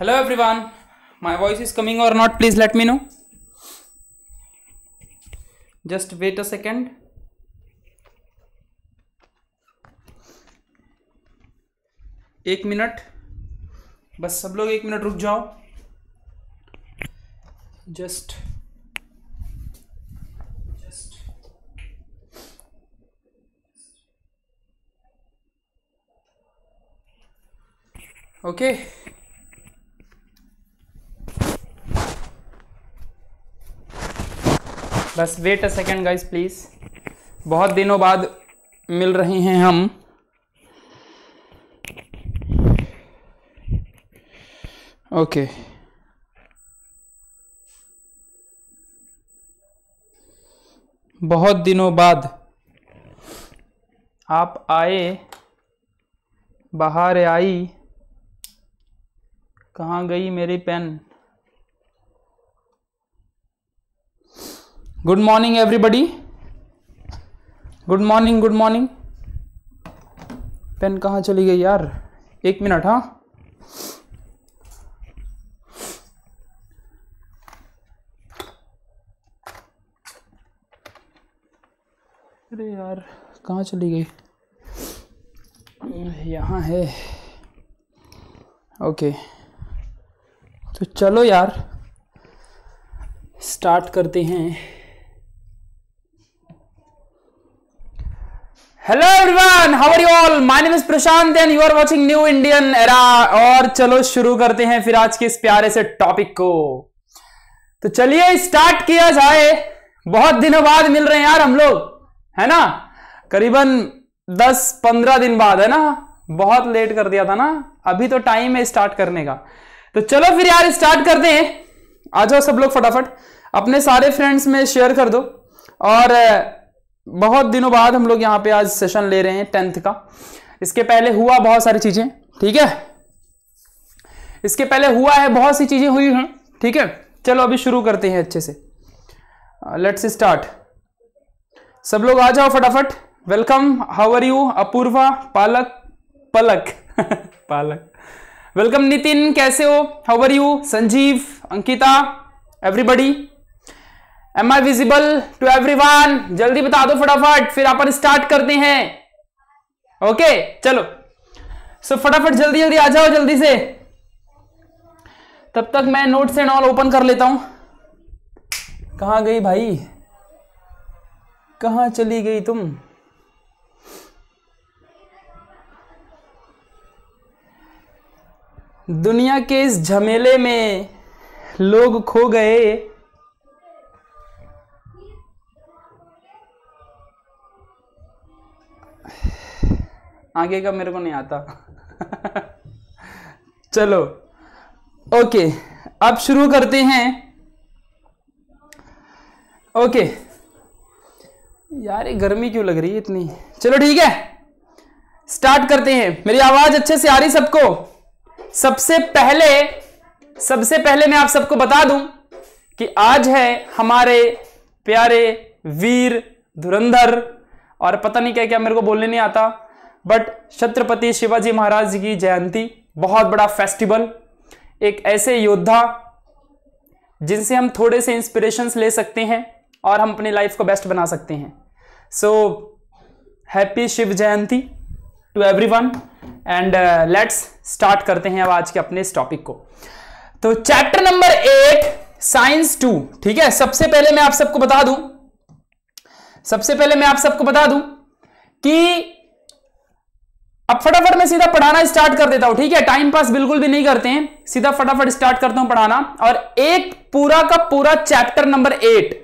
Hello everyone my voice is coming or not please let me know just wait a second एक minute बस सब लोग एक minute रुक जाओ जस्ट ओके okay. बस wait a second guys please बहुत दिनों बाद मिल रहे हैं हम ओके बहुत दिनों बाद आप आए बाहर आई कहाँ गई मेरी pen good morning everybody good morning good morning pen कहाँ चली गई यार एक मिनट हाँ अरे यार कहाँ चली गई यहाँ है ओके तो चलो यार स्टार्ट करते हैं hello everyone how are you all my name is Prashant and you are watching New Indian Era और चलो शुरू करते हैं फिर आज के इस प्यारे से टॉपिक को तो चलिए स्टार्ट किया जाए बहुत दिनों बाद मिल रहे हैं यार हम लोग है ना करीबन 10-15 दिन बाद है ना बहुत लेट कर दिया था ना अभी तो टाइम है स्टार्ट करने का तो चलो फिर यार स्टार्ट करते हैं आ जाओ सब लोग फटाफट अपने सारे फ्रेंड्स में शेयर कर दो और बहुत दिनों बाद हम लोग यहां पे आज सेशन ले रहे हैं टेंथ का इसके पहले हुआ बहुत सारी चीजें ठीक है इसके पहले हुआ है बहुत सी चीजें हुई हैं ठीक है चलो अभी शुरू करते हैं अच्छे से लेट्स uh, स्टार्ट सब लोग आ जाओ फटाफट welcome how are you Apurva Palak Palak Palak welcome Nitin कैसे हो how are you Sanjeev Ankita everybody am I visible two one जल्दी बता दो फटाफट फिर अपन स्टार्ट करते हैं ओके चलो सो so, फटाफट जल्दी जल्दी आ जाओ जल्दी से तब तक मैं नोट्स एंड ऑल ओपन कर लेता हूं कहा गई भाई कहा चली गई तुम दुनिया के इस झमेले में लोग खो गए आगे का मेरे को नहीं आता चलो ओके अब शुरू करते हैं ओके यार ये गर्मी क्यों लग रही है इतनी चलो ठीक है स्टार्ट करते हैं मेरी आवाज अच्छे से आ रही सबको सबसे पहले सबसे पहले मैं आप सबको बता दूं कि आज है हमारे प्यारे वीर धुरंधर और पता नहीं क्या क्या मेरे को बोलने नहीं आता बट छत्रपति शिवाजी महाराज की जयंती बहुत बड़ा फेस्टिवल एक ऐसे योद्धा जिनसे हम थोड़े से इंस्पिरेशंस ले सकते हैं और हम अपनी लाइफ को बेस्ट बना सकते हैं so happy Shiv Jayanti to everyone and let's start करते हैं अब आज के अपने इस टॉपिक को तो chapter number eight science two ठीक है सबसे पहले मैं आप सबको बता दूं सबसे पहले मैं आप सबको बता दूं कि अब फटाफट में सीधा पढ़ाना स्टार्ट कर देता हूं ठीक है टाइम पास बिल्कुल भी नहीं करते हैं सीधा फटाफट स्टार्ट करता हूं पढ़ाना और एक पूरा का पूरा चैप्टर नंबर एट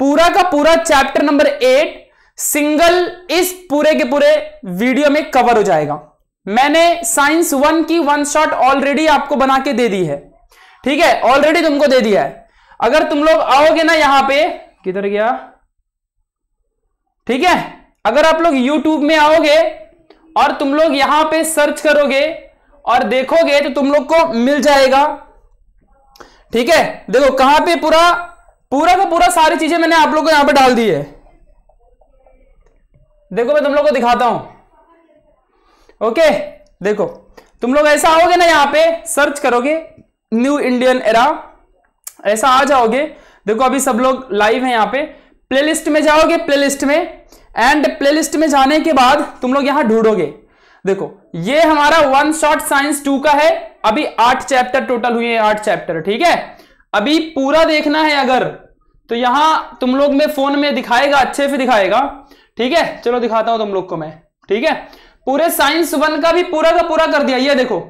पूरा का पूरा चैप्टर नंबर एट सिंगल इस पूरे के पूरे वीडियो में कवर हो जाएगा मैंने साइंस वन की वन शॉट ऑलरेडी आपको बना के दे दी है ठीक है ऑलरेडी तुमको दे दिया है अगर तुम लोग आओगे ना यहां पे किधर गया ठीक है अगर आप लोग यूट्यूब में आओगे और तुम लोग यहां पे सर्च करोगे और देखोगे तो तुम लोग को मिल जाएगा ठीक है देखो कहां पे पूरा पूरा का पूरा सारी चीजें मैंने आप लोग को यहां पे डाल दी है देखो मैं तुम लोग को दिखाता हूं ओके देखो तुम लोग ऐसा आओगे ना यहां पे सर्च करोगे न्यू इंडियन एरा ऐसा आ जाओगे देखो अभी सब लोग लाइव है यहां पे प्लेलिस्ट में जाओगे प्लेलिस्ट में एंड प्लेलिस्ट में जाने के बाद तुम लोग यहां ढूंढोगे देखो ये हमारा वन शॉट साइंस टू का है अभी आठ चैप्टर टोटल हुए आठ चैप्टर ठीक है अभी पूरा देखना है अगर तो यहां तुम लोग में फोन में दिखाएगा अच्छे से दिखाएगा ठीक है चलो दिखाता हूं तुम लोग को मैं ठीक है पूरे साइंस वन का भी पूरा का पूरा कर दिया ये देखो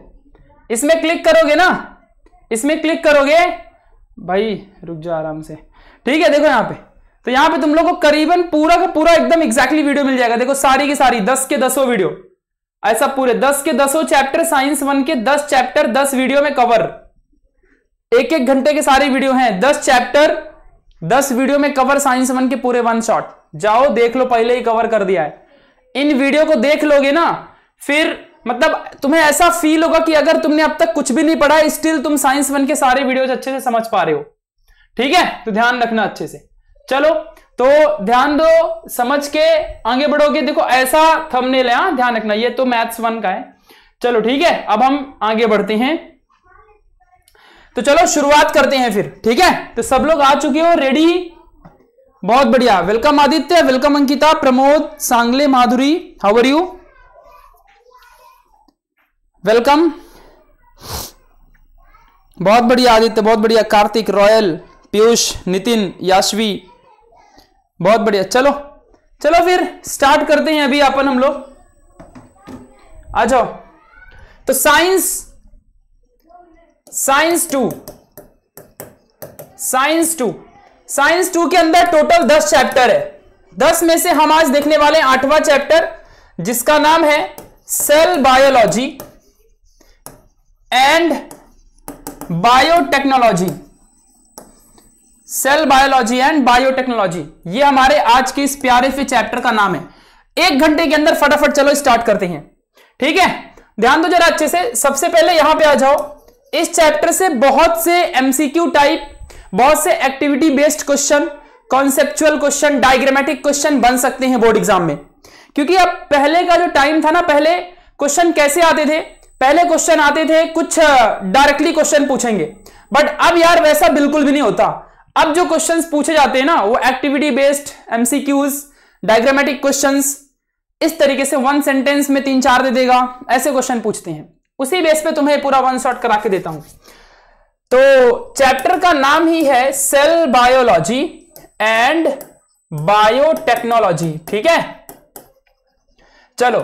इसमें क्लिक करोगे ना इसमें क्लिक करोगे भाई रुक जाओ आराम से ठीक है देखो यहां पे तो यहां पे तुम लोग को करीबन पूरा का पूरा एकदम एग्जैक्टली वीडियो मिल जाएगा देखो सारी की सारी दस के दसो वीडियो ऐसा पूरे दस के दसो चैप्टर साइंस वन के दस चैप्टर दस वीडियो में कवर एक एक घंटे के सारे वीडियो हैं दस चैप्टर दस वीडियो में कवर साइंस वन के पूरे वन शॉट जाओ देख लो पहले ही कवर कर दिया है इन वीडियो को देख लोगे ना फिर मतलब तुम्हें ऐसा फील होगा कि अगर तुमने अब तक कुछ भी नहीं पढ़ा स्टिल तुम साइंस वन के सारे वीडियो अच्छे से समझ पा रहे हो ठीक है तो ध्यान रखना अच्छे से चलो तो ध्यान दो समझ के आगे बढ़ोगे देखो ऐसा थंबनेल है हाँ, ध्यान रखना ये तो मैथ्स वन का है चलो ठीक है अब हम आगे बढ़ते हैं तो चलो शुरुआत करते हैं फिर ठीक है तो सब लोग आ चुके हो रेडी बहुत बढ़िया welcome Aditya welcome Ankita Pramod Sangle Madhuri how are you welcome बहुत बढ़िया आदित्य बहुत बढ़िया कार्तिक रॉयल पीयूष नितिन याश्वी बहुत बढ़िया चलो चलो फिर स्टार्ट करते हैं अभी अपन हम लोग आ जाओ तो science science two science two science two के अंदर टोटल दस चैप्टर है दस में से हम आज देखने वाले आठवां चैप्टर जिसका नाम है cell biology and biotechnology cell biology and biotechnology ये हमारे आज के इस प्यारे से चैप्टर का नाम है एक घंटे के अंदर फटाफट चलो स्टार्ट करते हैं ठीक है ध्यान दो जरा अच्छे से सबसे पहले यहां पे आ जाओ इस चैप्टर से बहुत से एमसीक्यू टाइप बहुत से activity based question conceptual question diagrammatic question बन सकते हैं बोर्ड एग्जाम में क्योंकि अब पहले का जो टाइम था ना पहले क्वेश्चन कैसे आते थे पहले क्वेश्चन आते थे कुछ डायरेक्टली क्वेश्चन पूछेंगे बट अब यार वैसा बिल्कुल भी नहीं होता अब जो क्वेश्चंस पूछे जाते हैं ना वो activity based MCQs diagrammatic questions इस तरीके से वन सेंटेंस में तीन चार दे देगा ऐसे क्वेश्चन पूछते हैं उसी बेस पे तुम्हें पूरा वन शॉट करा के देता हूं तो चैप्टर का नाम ही है सेल बायोलॉजी एंड बायोटेक्नोलॉजी ठीक है चलो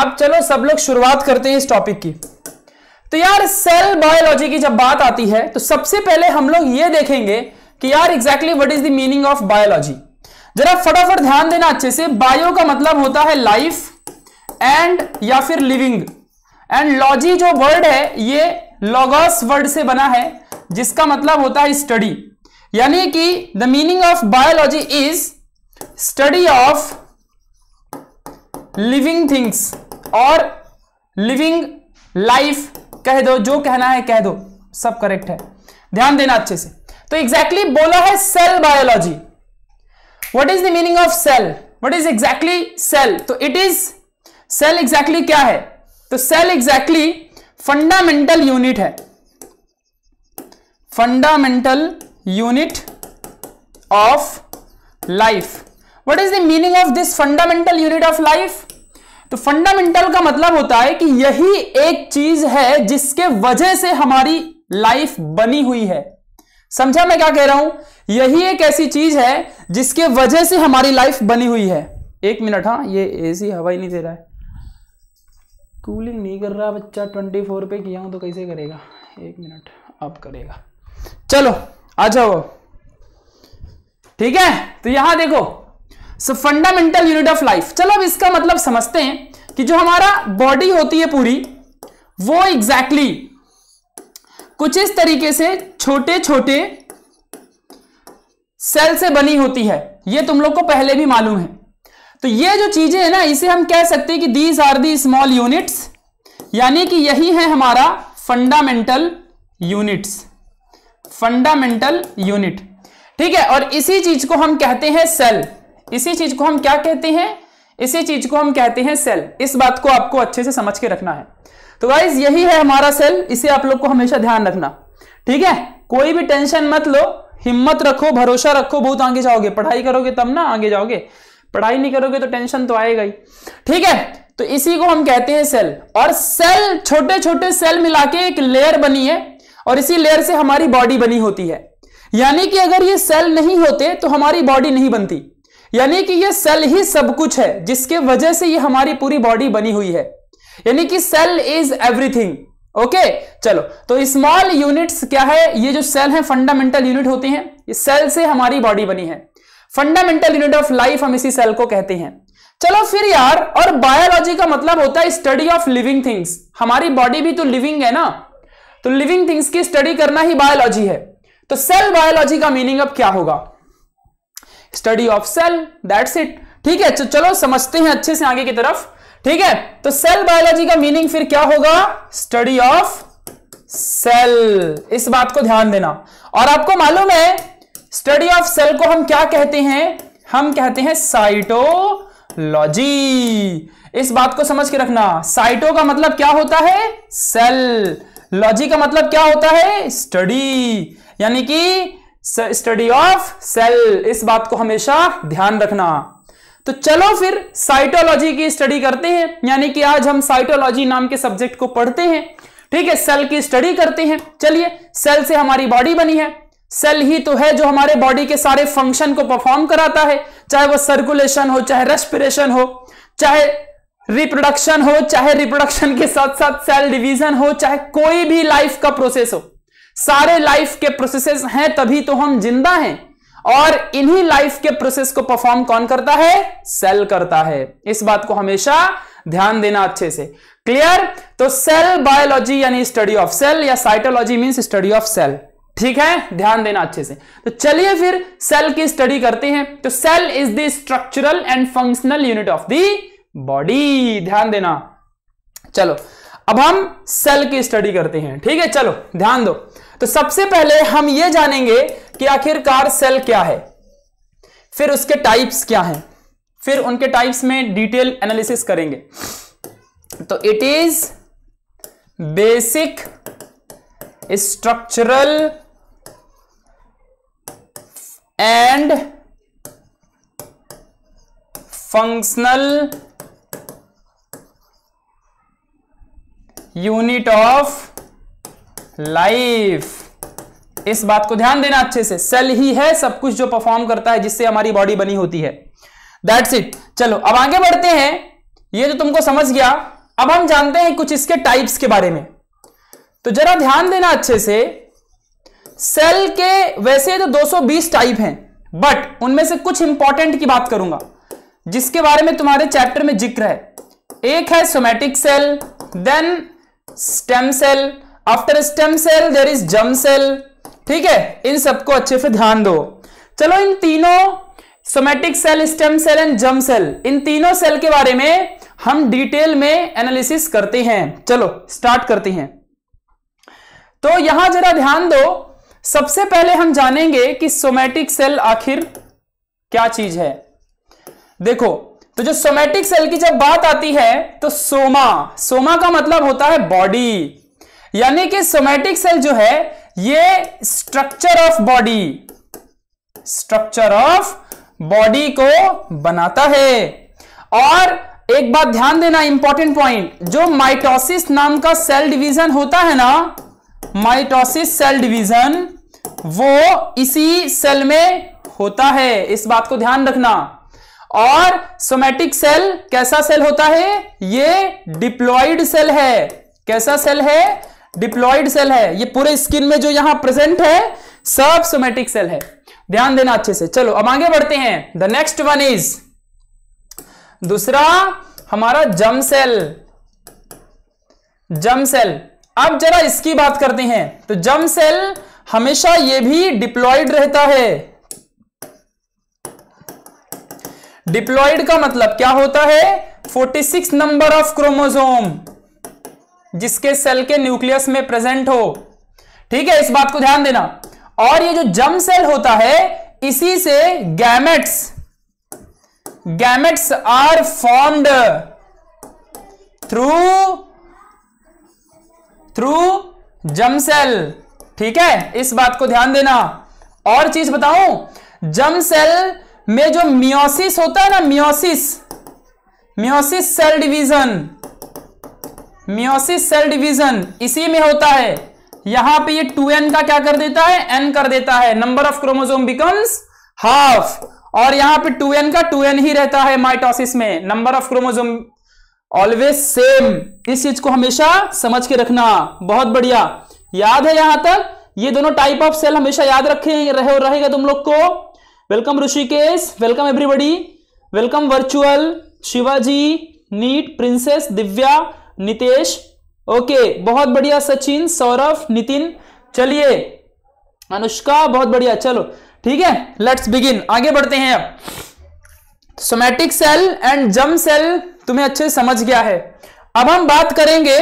अब चलो सब लोग शुरुआत करते हैं इस टॉपिक की तो यार सेल बायोलॉजी की जब बात आती है तो सबसे पहले हम लोग ये देखेंगे कि यार exactly what is the meaning of biology जरा फटाफट ध्यान देना अच्छे से बायो का मतलब होता है लाइफ एंड या फिर लिविंग एंड लॉजी जो वर्ड है ये लॉगस वर्ड से बना है जिसका मतलब होता है स्टडी यानी कि the meaning of biology is study of living things और लिविंग लाइफ कह दो जो कहना है कह दो सब करेक्ट है ध्यान देना अच्छे से तो एग्जैक्टली exactly बोला है cell biology what is the meaning of cell what is exactly cell तो इट इज सेल एग्जैक्टली क्या है तो सेल एग्जैक्टली फंडामेंटल यूनिट है fundamental unit of life what is the meaning of this fundamental unit of life तो fundamental का मतलब होता है कि यही एक चीज है जिसके वजह से हमारी लाइफ बनी हुई है समझा मैं क्या कह रहा हूं यही एक ऐसी चीज है जिसके वजह से हमारी लाइफ बनी हुई है एक मिनट हाँ ये एसी हवा ही नहीं दे रहा है कूलिंग नहीं कर रहा बच्चा ट्वेंटी फोर पे किया हूं तो कैसे करेगा एक मिनट अब करेगा चलो आ जाओ ठीक है तो यहां देखो so fundamental unit of life चलो अब इसका मतलब समझते हैं कि जो हमारा बॉडी होती है पूरी वो एग्जैक्टली exactly कुछ इस तरीके से छोटे छोटे सेल से बनी होती है ये तुम लोग को पहले भी मालूम है तो ये जो चीजें है ना इसे हम कह सकते हैं कि these are the small units यानी कि यही है हमारा फंडामेंटल यूनिट्स फंडामेंटल यूनिट ठीक है और इसी चीज को हम कहते हैं सेल इसी चीज को हम क्या कहते हैं इसी चीज को हम कहते हैं सेल इस बात को आपको अच्छे से समझ के रखना है तो गाइज यही है हमारा सेल इसे आप लोग को हमेशा ध्यान रखना ठीक है कोई भी टेंशन मत लो हिम्मत रखो भरोसा रखो बहुत आगे जाओगे पढ़ाई करोगे तब ना आगे जाओगे पढ़ाई नहीं करोगे तो टेंशन तो आएगा ही ठीक है तो इसी को हम कहते हैं सेल और सेल छोटे छोटे सेल मिला के एक लेयर बनी है और इसी लेयर से हमारी बॉडी बनी होती है यानी कि अगर ये सेल नहीं होते तो हमारी बॉडी नहीं बनती यानी कि ये सेल ही सब कुछ है जिसके वजह से ये हमारी पूरी बॉडी बनी हुई है यानी कि सेल इज एवरीथिंग ओके चलो तो स्मॉल यूनिट्स क्या है ये जो सेल है फंडामेंटल यूनिट होते हैं इस सेल से हमारी बॉडी बनी है फंडामेंटल यूनिट ऑफ लाइफ हम इसी सेल को कहते हैं चलो फिर यार और बायोलॉजी का मतलब होता है स्टडी ऑफ लिविंग थिंग्स हमारी बॉडी भी तो लिविंग है ना तो लिविंग थिंग्स की स्टडी करना ही बायोलॉजी है तो सेल बायोलॉजी का मीनिंग अब क्या होगा study of cell that's it ठीक है तो चलो समझते हैं अच्छे से आगे की तरफ ठीक है तो सेल बायोलॉजी का मीनिंग फिर क्या होगा स्टडी ऑफ सेल इस बात को ध्यान देना और आपको मालूम है स्टडी ऑफ सेल को हम क्या कहते हैं हम कहते हैं साइटोलॉजी इस बात को समझ के रखना साइटो का मतलब क्या होता है सेल लॉजी का मतलब क्या होता है स्टडी यानी कि स्टडी ऑफ सेल इस बात को हमेशा ध्यान रखना तो चलो फिर साइटोलॉजी की स्टडी करते हैं यानी कि आज हम साइटोलॉजी नाम के सब्जेक्ट को पढ़ते हैं ठीक है सेल की स्टडी करते हैं चलिए सेल से हमारी बॉडी बनी है सेल ही तो है जो हमारे बॉडी के सारे फंक्शन को परफॉर्म कराता है चाहे वो सर्कुलेशन हो चाहे रेस्पिरेशन हो चाहे रिप्रोडक्शन हो चाहे रिप्रोडक्शन के साथ साथ सेल डिवीजन हो चाहे कोई भी लाइफ का प्रोसेस हो सारे लाइफ के प्रोसेसेस हैं तभी तो हम जिंदा हैं और इन्हीं लाइफ के प्रोसेस को परफॉर्म कौन करता है सेल करता है इस बात को हमेशा ध्यान देना अच्छे से क्लियर तो सेल बायोलॉजी यानी स्टडी ऑफ सेल या cytology means study of cell ठीक है ध्यान देना अच्छे से तो चलिए फिर सेल की स्टडी करते हैं तो cell is the structural and functional unit of the body ध्यान देना चलो अब हम सेल की स्टडी करते हैं ठीक है चलो ध्यान दो तो सबसे पहले हम ये जानेंगे कि आखिरकार सेल क्या है फिर उसके टाइप्स क्या हैं फिर उनके टाइप्स में डिटेल एनालिसिस करेंगे तो it is basic structural and functional unit of life इस बात को ध्यान देना अच्छे से सेल ही है सब कुछ जो परफॉर्म करता है जिससे हमारी बॉडी बनी होती है दैट्स इट चलो अब आगे बढ़ते हैं ये तो तुमको समझ गया अब हम जानते हैं कुछ इसके टाइप्स के बारे में तो जरा ध्यान देना अच्छे से सेल के वैसे तो 220 टाइप हैं बट उनमें से कुछ इंपॉर्टेंट की बात करूंगा जिसके बारे में तुम्हारे चैप्टर में जिक्र है एक है somatic cell then stem cell after stem cell there is germ cell ठीक है इन सबको अच्छे से ध्यान दो चलो इन तीनों somatic cell stem cell and germ cell इन तीनों सेल के बारे में हम डिटेल में एनालिसिस करते हैं चलो स्टार्ट करते हैं तो यहां जरा ध्यान दो सबसे पहले हम जानेंगे कि सोमेटिक सेल आखिर क्या चीज है देखो तो जो सोमेटिक सेल की जब बात आती है तो सोमा सोमा का मतलब होता है बॉडी यानी कि सोमेटिक सेल जो है ये structure of body structure of body को बनाता है और एक बात ध्यान देना इंपॉर्टेंट पॉइंट जो माइटोसिस नाम का सेल डिवीजन होता है ना माइटोसिस सेल डिवीजन वो इसी सेल में होता है इस बात को ध्यान रखना और सोमेटिक सेल कैसा सेल होता है ये डिप्लॉइड सेल है कैसा सेल है डिप्लॉइड सेल है ये पूरे स्किन में जो यहां प्रेजेंट है सब सोमेटिक सेल है ध्यान देना अच्छे से चलो अब आगे बढ़ते हैं द नेक्स्ट वन इज दूसरा हमारा जम सेल जम सेल अब जरा इसकी बात करते हैं तो जम सेल हमेशा ये भी डिप्लॉइड रहता है डिप्लॉयड का मतलब क्या होता है 46 नंबर ऑफ क्रोमोसोम जिसके सेल के न्यूक्लियस में प्रेजेंट हो ठीक है इस बात को ध्यान देना और ये जो जम सेल होता है इसी से gametes gametes are formed through through germ cell ठीक है इस बात को ध्यान देना और चीज बताऊं जम सेल में जो मियोसिस होता है ना meiosis meiosis cell division meiosis cell division इसी में होता है यहां पे ये 2n का क्या कर देता है n कर देता है number of chromosome becomes half और यहां पे 2n का 2n ही रहता है माइटोसिस में number of chromosome always same इस चीज को हमेशा समझ के रखना बहुत बढ़िया याद है यहां तक ये दोनों टाइप ऑफ सेल हमेशा याद रखे रहे और रहेगा तुम लोग को welcome Rishikesh welcome everybody welcome virtual Shivaji NEET princess Divya Nitesh okay बहुत बढ़िया सचिन सौरभ नितिन चलिए अनुष्का बहुत बढ़िया चलो ठीक है लेट्स बिगिन आगे बढ़ते हैं अब somatic cell and germ cell तुम्हें अच्छे समझ गया है अब हम बात करेंगे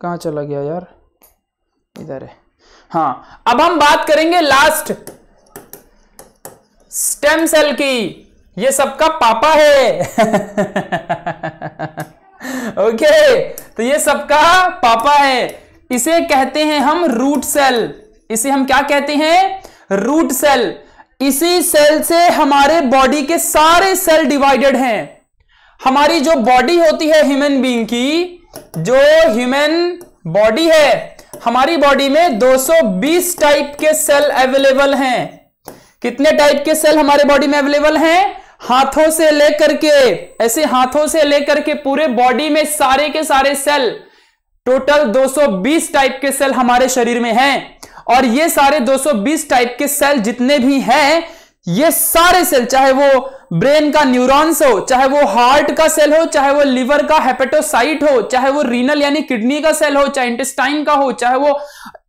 कहा चला गया यार इधर है हाँ अब हम बात करेंगे लास्ट स्टेम सेल की ये सबका पापा है ओके तो ये सबका पापा है इसे कहते हैं हम रूट सेल इसे हम क्या कहते हैं रूट सेल इसी सेल से हमारे बॉडी के सारे सेल डिवाइडेड हैं हमारी जो बॉडी होती है ह्यूमन बींग की जो ह्यूमन बॉडी है हमारी बॉडी में 220 टाइप के सेल अवेलेबल हैं कितने टाइप के सेल हमारे बॉडी में अवेलेबल हैं हाथों से लेकर के ऐसे हाथों से लेकर के पूरे बॉडी में सारे के सारे सेल टोटल 220 टाइप के सेल हमारे शरीर में हैं और ये सारे 220 टाइप के सेल जितने भी हैं ये सारे सेल चाहे वो ब्रेन का न्यूरॉन्स हो चाहे वो हार्ट का सेल हो चाहे वो लिवर का हेपेटोसाइट हो चाहे वो रीनल यानी किडनी का सेल हो चाहे इंटेस्टाइन का हो चाहे वो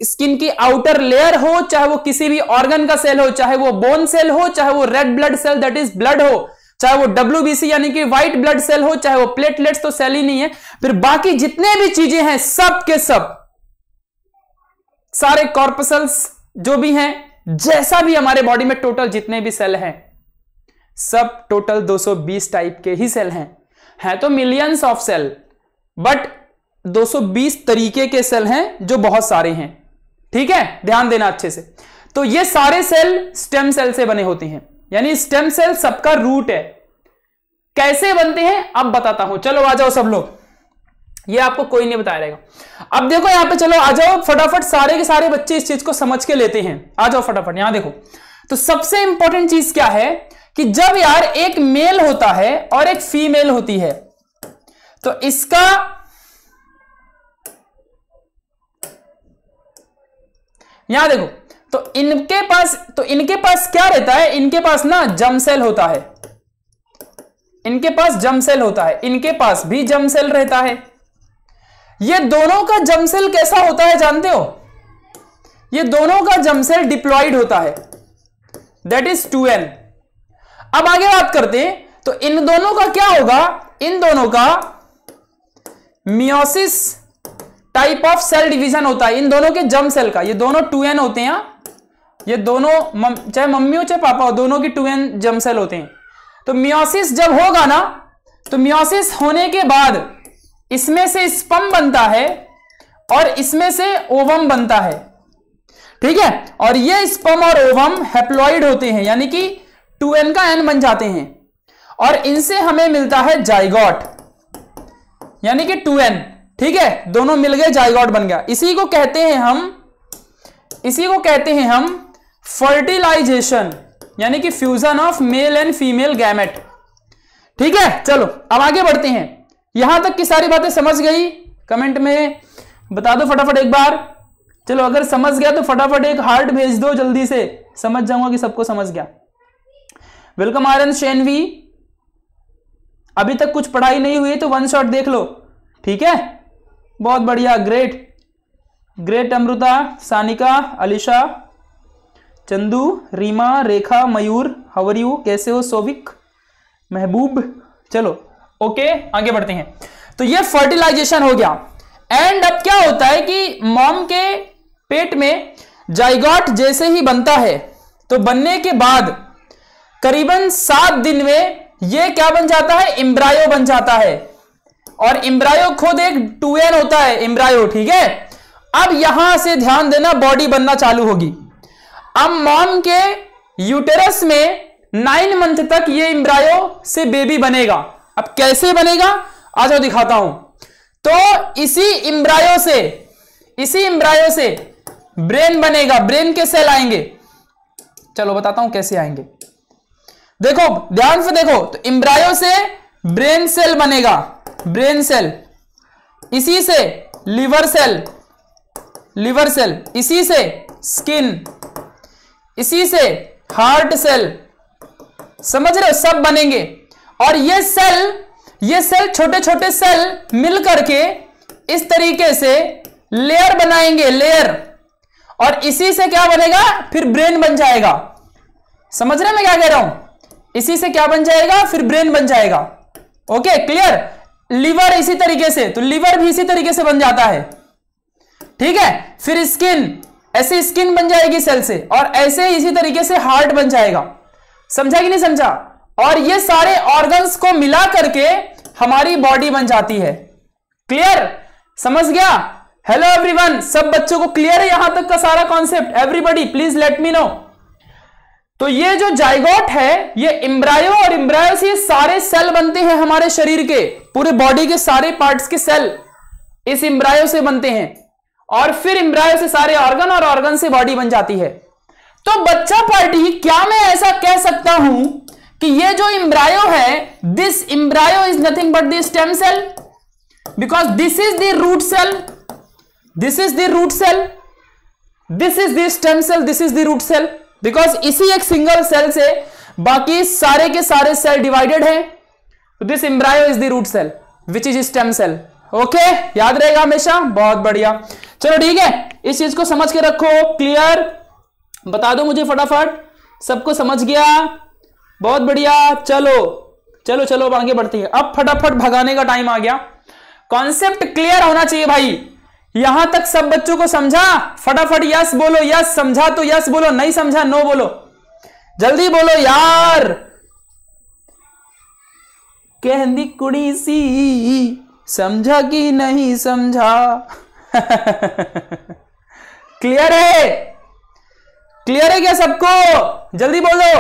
स्किन की आउटर लेयर हो चाहे वो किसी भी ऑर्गन का सेल हो चाहे वो बोन सेल हो चाहे वो red blood cell that is blood हो चाहे वो डब्ल्यू यानी कि व्हाइट ब्लड सेल हो चाहे वो प्लेटलेट्स तो सेल ही नहीं है फिर बाकी जितने भी चीजें हैं सब के सब सारे कॉर्पसल्स जो भी हैं जैसा भी हमारे बॉडी में टोटल जितने भी सेल हैं सब टोटल 220 टाइप के ही सेल हैं हैं तो मिलियंस ऑफ सेल बट 220 तरीके के सेल हैं जो बहुत सारे हैं ठीक है ध्यान देना अच्छे से तो ये सारे सेल स्टेम सेल से बने होते हैं यानी स्टेम सेल सबका रूट है कैसे बनते हैं अब बताता हूं चलो आ जाओ सब लोग ये आपको कोई नहीं बताया रहेगा अब देखो यहां पे चलो आ जाओ फटाफट सारे के सारे बच्चे इस चीज को समझ के लेते हैं आ जाओ फटाफट यहां देखो तो सबसे इंपॉर्टेंट चीज क्या है कि जब यार एक मेल होता है और एक फीमेल होती है तो इसका यहां देखो तो इनके पास तो इनके पास क्या रहता है इनके पास ना जम सेल होता है इनके पास जम सेल होता है इनके पास भी जम सेल रहता है ये दोनों का जम सेल कैसा होता है जानते हो ये दोनों का जम सेल होता है दैट इज टू एन अब आगे बात करते हैं तो इन दोनों का क्या होगा इन दोनों का meiosis type of cell division होता है इन दोनों के जम सेल का ये दोनों टू एन होते हैं हाँ? ये दोनों चाहे मम्मी हो चाहे पापा हो दोनों की टू एन जम सेल होते हैं तो मियोसिस जब होगा ना तो मियोसिस होने के बाद इसमें से स्पम बनता है और इसमें से ओवम बनता है ठीक है और ये स्पम और ओवम हैप्लॉइड होते हैं यानी कि टू एन का एन बन जाते हैं और इनसे हमें मिलता है जाइगॉट यानी कि टू एन ठीक है दोनों मिल गए जाइगॉट बन गया इसी को कहते हैं हम इसी को कहते हैं हम फर्टिलाइजेशन यानी कि fusion of male and female gamete ठीक है चलो अब आगे बढ़ते हैं यहां तक की सारी बातें समझ गई कमेंट में बता दो फटाफट एक बार चलो अगर समझ गया तो फटाफट एक हार्ट भेज दो जल्दी से समझ जाऊंगा कि सबको समझ गया वेलकम आर्यन शेनवी अभी तक कुछ पढ़ाई नहीं हुई तो वन शॉट देख लो ठीक है बहुत बढ़िया great great Amrita Sanika Alisha Chandu Reema Rekha Mayur how are you कैसे हो सोविक महबूब चलो ओके आगे बढ़ते हैं तो ये फर्टिलाइजेशन हो गया एंड अब क्या होता है कि मॉम के पेट में जाइगॉट जैसे ही बनता है तो बनने के बाद करीबन सात दिन में ये क्या बन जाता है इम्ब्रायो बन जाता है और इम्ब्रायो खुद एक एन होता है इम्ब्रायो ठीक है अब यहां से ध्यान देना बॉडी बनना चालू होगी अब मॉम के यूटेरस में नाइन मंथ तक ये इम्ब्रायो से बेबी बनेगा अब कैसे बनेगा आ जाओ दिखाता हूं तो इसी इम्ब्रायो से इसी इम्ब्रायो से ब्रेन बनेगा ब्रेन के सेल आएंगे चलो बताता हूं कैसे आएंगे देखो ध्यान से देखो तो इम्ब्रायो से ब्रेन सेल बनेगा ब्रेन सेल इसी से लिवर सेल लिवर सेल इसी से स्किन इसी से हार्ट सेल समझ रहे हो सब बनेंगे और ये सेल ये सेल छोटे छोटे सेल मिल करके इस तरीके से लेयर बनाएंगे लेयर और इसी से क्या बनेगा फिर ब्रेन बन जाएगा समझ रहे मैं क्या कह रहा हूं इसी से क्या बन जाएगा फिर ब्रेन बन जाएगा ओके क्लियर लीवर इसी तरीके से तो लीवर भी इसी तरीके से बन जाता है ठीक है फिर स्किन ऐसे स्किन बन जाएगी सेल से और ऐसे इसी तरीके से हार्ट बन जाएगा समझा कि नहीं समझा और ये सारे ऑर्गन्स को मिला करके हमारी बॉडी बन जाती है क्लियर समझ गया हेलो एवरीवन सब बच्चों को क्लियर है यहां तक का सारा concept everybody please let me know तो ये जो जाइगोट है ये इम्ब्रायो और इम्ब्रायो से ये सारे सेल बनते हैं हमारे शरीर के पूरे बॉडी के सारे पार्ट्स के सेल इस इम्ब्रायो से बनते हैं और फिर इम्ब्रायो से सारे ऑर्गन और ऑर्गन से बॉडी बन जाती है तो बच्चा पार्टी क्या मैं ऐसा कह सकता हूं कि ये जो इम्ब्रायो है this embryo is nothing but the stem cell because this is the root cell this is the root cell this is the stem cell this is the root cell because इसी एक single cell से बाकी सारे के सारे cell divided हैं this embryo is the root cell which is stem cell okay याद रहेगा हमेशा बहुत बढ़िया चलो ठीक है इस चीज को समझ के रखो क्लियर बता दो मुझे फटाफट सबको समझ गया बहुत बढ़िया चलो चलो चलो आगे बढ़ते हैं अब फटाफट भगाने का टाइम आ गया कॉन्सेप्ट क्लियर होना चाहिए भाई यहां तक सब बच्चों को समझा फटाफट यस बोलो यस समझा तो यस बोलो नहीं समझा नो बोलो जल्दी बोलो यार कहंदी कुड़ी सी समझा कि नहीं समझा क्लियर है क्लियर है क्या सबको जल्दी बोलो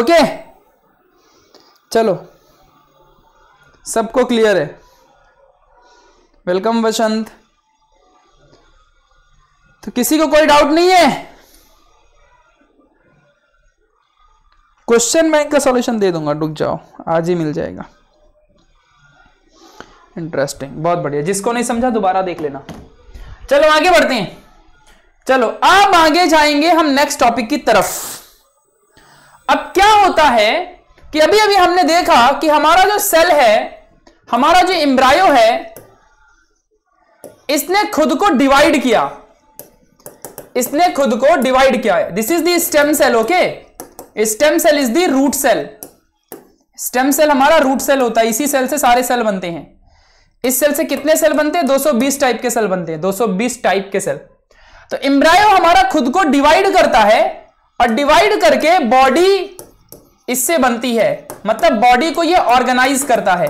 ओके चलो सबको क्लियर है वेलकम वसंत तो किसी को कोई डाउट नहीं है क्वेश्चन बैंक का सॉल्यूशन दे दूंगा डुक जाओ आज ही मिल जाएगा इंटरेस्टिंग बहुत बढ़िया जिसको नहीं समझा दोबारा देख लेना चलो आगे बढ़ते हैं चलो अब आगे जाएंगे हम नेक्स्ट टॉपिक की तरफ अब क्या होता है कि अभी अभी हमने देखा कि हमारा जो सेल है हमारा जो इम्ब्रायो है इसने खुद को डिवाइड किया इसने खुद को डिवाइड किया है this is the stem cell okay stem cell is the root cell stem cell हमारा रूट सेल होता है इसी सेल से सारे सेल बनते हैं इस सेल से कितने सेल बनते हैं 220 टाइप के सेल बनते हैं 220 टाइप के सेल तो इम्ब्रायो हमारा खुद को डिवाइड करता है और डिवाइड करके बॉडी इससे बनती है मतलब बॉडी को ये ऑर्गेनाइज करता है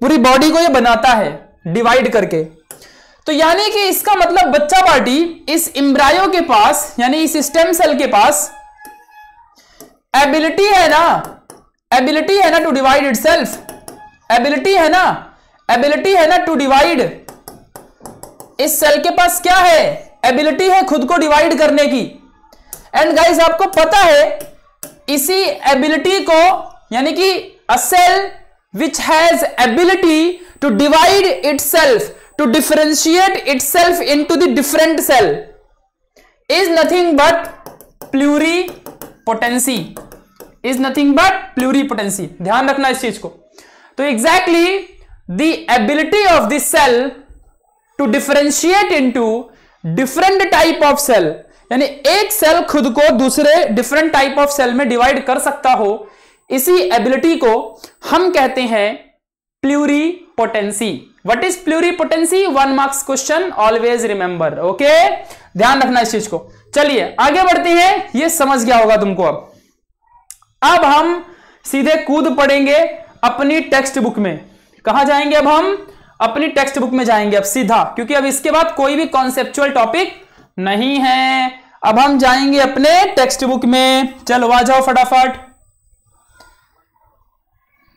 पूरी बॉडी को ये बनाता है डिवाइड करके तो यानी कि इसका मतलब बच्चा पार्टी इस इम्ब्रायो के पास यानी इस स्टेम सेल के पास एबिलिटी है ना एबिलिटी है ना to divide itself ability है ना एबिलिटी है ना टू डिवाइड इस सेल के पास क्या है एबिलिटी है खुद को डिवाइड करने की एंड गाइस आपको पता है इसी एबिलिटी को यानी कि a cell which has ability to divide itself to differentiate itself into the different cell is nothing but pluripotency is nothing but pluripotency ध्यान रखना इस चीज को तो exactly the ability of this cell to differentiate into different type of cell यानी एक cell खुद को दूसरे डिफरेंट टाइप ऑफ सेल में डिवाइड कर सकता हो इसी एबिलिटी को हम कहते हैं pluripotency what is pluripotency one marks question always remember okay ध्यान रखना इस चीज को चलिए आगे बढ़ते हैं ये समझ गया होगा तुमको अब अब हम सीधे कूद पड़ेंगे अपनी टेक्स्ट बुक में कहा जाएंगे अब हम अपनी टेक्स्ट बुक में जाएंगे अब सीधा क्योंकि अब इसके बाद कोई भी कॉन्सेप्चुअल टॉपिक नहीं है अब हम जाएंगे अपने टेक्स्ट बुक में चलो आ जाओ फटाफट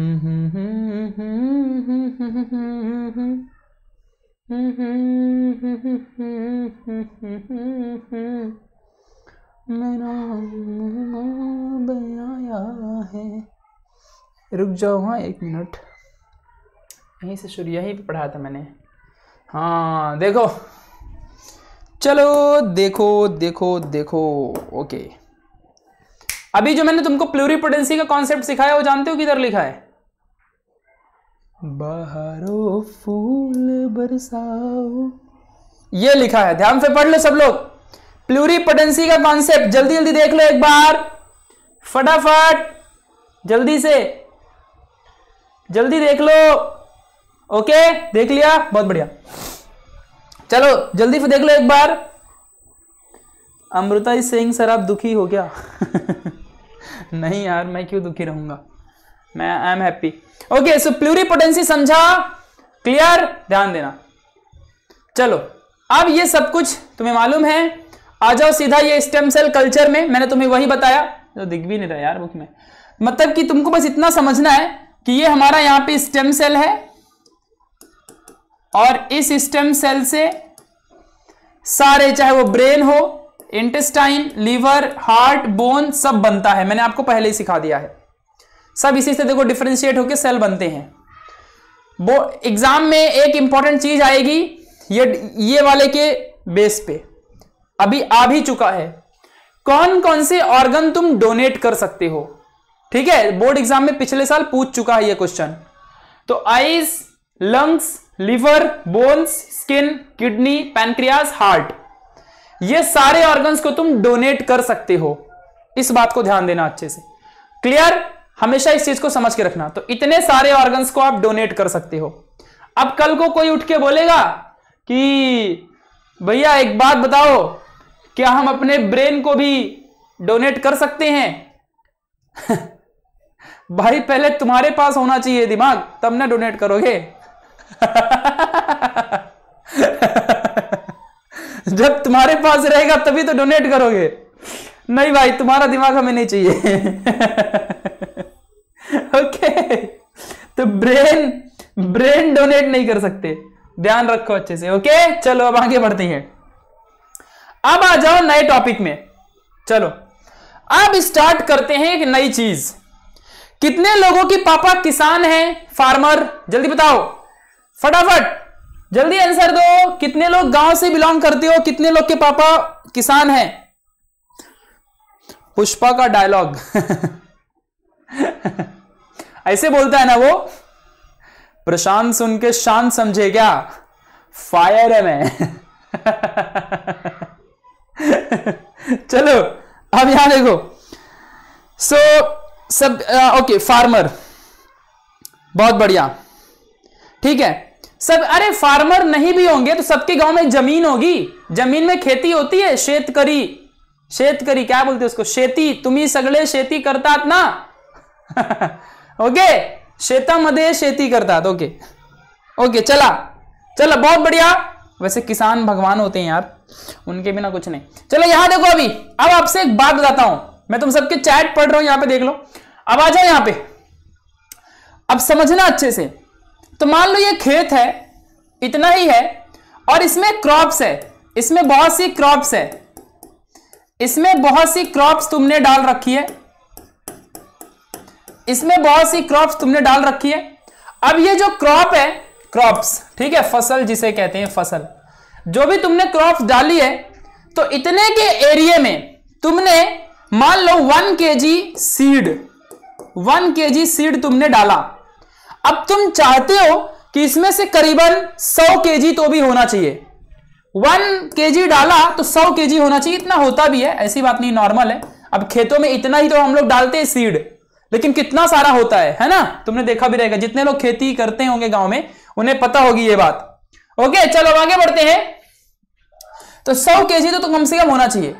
मेरा आया है रुक जाओ हाँ एक मिनट यहीं से शुरू यहीं पे पढ़ा था मैंने हाँ देखो चलो देखो देखो देखो ओके अभी जो मैंने तुमको प्लूरीपोटेंसी का कॉन्सेप्ट सिखाया वो जानते हो किधर लिखा है बहारो फूल बरसाओ ये लिखा है ध्यान से पढ़ लो सब लोग पटेंसी का कॉन्सेप्ट जल्दी जल्दी देख लो एक बार फटाफट जल्दी से जल्दी देख लो ओके देख लिया बहुत बढ़िया चलो जल्दी से देख लो एक बार अमृता सिंह सर आप दुखी हो क्या नहीं यार मैं क्यों दुखी रहूंगा मैं I am happy okay so pluripotency समझा क्लियर ध्यान देना चलो अब ये सब कुछ तुम्हें मालूम है आ जाओ सीधा ये स्टेम सेल कल्चर में मैंने तुम्हें वही बताया जो तो दिख भी नहीं रहा यार बुक में मतलब कि तुमको बस इतना समझना है कि ये हमारा यहां पे स्टेम सेल है और इस स्टेम सेल से सारे चाहे वो ब्रेन हो इंटेस्टाइन लीवर हार्ट बोन सब बनता है मैंने आपको पहले ही सिखा दिया है सब इसी से देखो डिफ्रेंशिएट होकर सेल बनते हैं वो एग्जाम में एक इंपॉर्टेंट चीज आएगी ये ये वाले के बेस पे अभी आ भी चुका है कौन कौन से ऑर्गन तुम डोनेट कर सकते हो ठीक है बोर्ड एग्जाम में पिछले साल पूछ चुका है ये क्वेश्चन तो eyes lungs liver bones skin kidney pancreas heart ये सारे ऑर्गन्स को तुम डोनेट कर सकते हो इस बात को ध्यान देना अच्छे से क्लियर हमेशा इस चीज को समझ के रखना तो इतने सारे ऑर्गन्स को आप डोनेट कर सकते हो अब कल को कोई उठ के बोलेगा कि भैया एक बात बताओ क्या हम अपने ब्रेन को भी डोनेट कर सकते हैं भाई पहले तुम्हारे पास होना चाहिए दिमाग तब ना डोनेट करोगे जब तुम्हारे पास रहेगा तभी तो डोनेट करोगे नहीं भाई तुम्हारा दिमाग हमें नहीं चाहिए ओके तो ब्रेन ब्रेन डोनेट नहीं कर सकते ध्यान रखो अच्छे से ओके चलो अब आगे बढ़ते हैं अब आ जाओ नए टॉपिक में चलो अब स्टार्ट करते हैं एक नई चीज कितने लोगों के पापा किसान हैं फार्मर जल्दी बताओ फटाफट जल्दी आंसर दो कितने लोग गांव से बिलोंग करते हो कितने लोग के पापा किसान हैं पुष्पा का डायलॉग ऐसे बोलता है ना वो प्रशांत सुन के शांत समझे क्या फायर है मैं चलो अब यहां देखो सो so, सब ओके फार्मर बहुत बढ़िया ठीक है सब अरे फार्मर नहीं भी होंगे तो सबके गांव में जमीन होगी जमीन में खेती होती है शेतकरी शेतकरी क्या बोलते हैं उसको शेती तुम्ही सगले शेती करता ना ओके मधे शेती करता ओके तो ओके चला चला बहुत बढ़िया वैसे किसान भगवान होते हैं यार उनके बिना कुछ नहीं चलो यहां देखो अभी अब आपसे एक बात बताता हूं मैं तुम सबके चैट पढ़ रहा हूं यहां पे देख लो अब आ जाओ यहां पे अब समझना अच्छे से तो मान लो ये खेत है इतना ही है और इसमें क्रॉप्स है इसमें बहुत सी क्रॉप्स है इसमें बहुत सी क्रॉप्स तुमने डाल रखी है इसमें बहुत सी क्रॉप्स तुमने डाल रखी है अब ये जो क्रॉप है क्रॉप्स ठीक है फसल जिसे कहते हैं फसल जो भी तुमने क्रॉप डाली है तो इतने के एरिए में तुमने मान लो वन के जी सीड वन के जी सीड तुमने डाला अब तुम चाहते हो कि इसमें से करीबन सौ के जी तो भी होना चाहिए वन के जी डाला तो सौ के जी होना चाहिए इतना होता भी है ऐसी बात नहीं नॉर्मल है अब खेतों में इतना ही तो हम लोग डालते हैं सीड लेकिन कितना सारा होता है है ना तुमने देखा भी रहेगा जितने लोग खेती करते होंगे गांव में उन्हें पता होगी ये बात ओके चलो आगे बढ़ते हैं तो सौ के जी तो, कम से कम होना चाहिए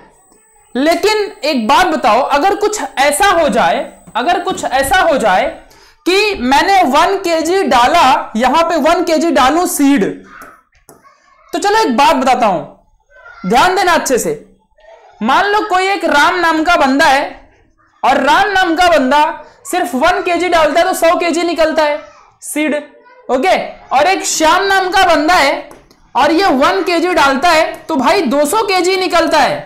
लेकिन एक बात बताओ अगर कुछ ऐसा हो जाए अगर कुछ ऐसा हो जाए कि मैंने वन के डाला यहां पे वन के डालू सीड तो चलो एक बात बताता हूं ध्यान देना अच्छे से मान लो कोई एक राम नाम का बंदा है और राम नाम का बंदा सिर्फ वन के डालता है तो सौ के निकलता है सीड ओके और एक श्याम नाम का बंदा है और ये वन के डालता है तो भाई दो सौ के निकलता है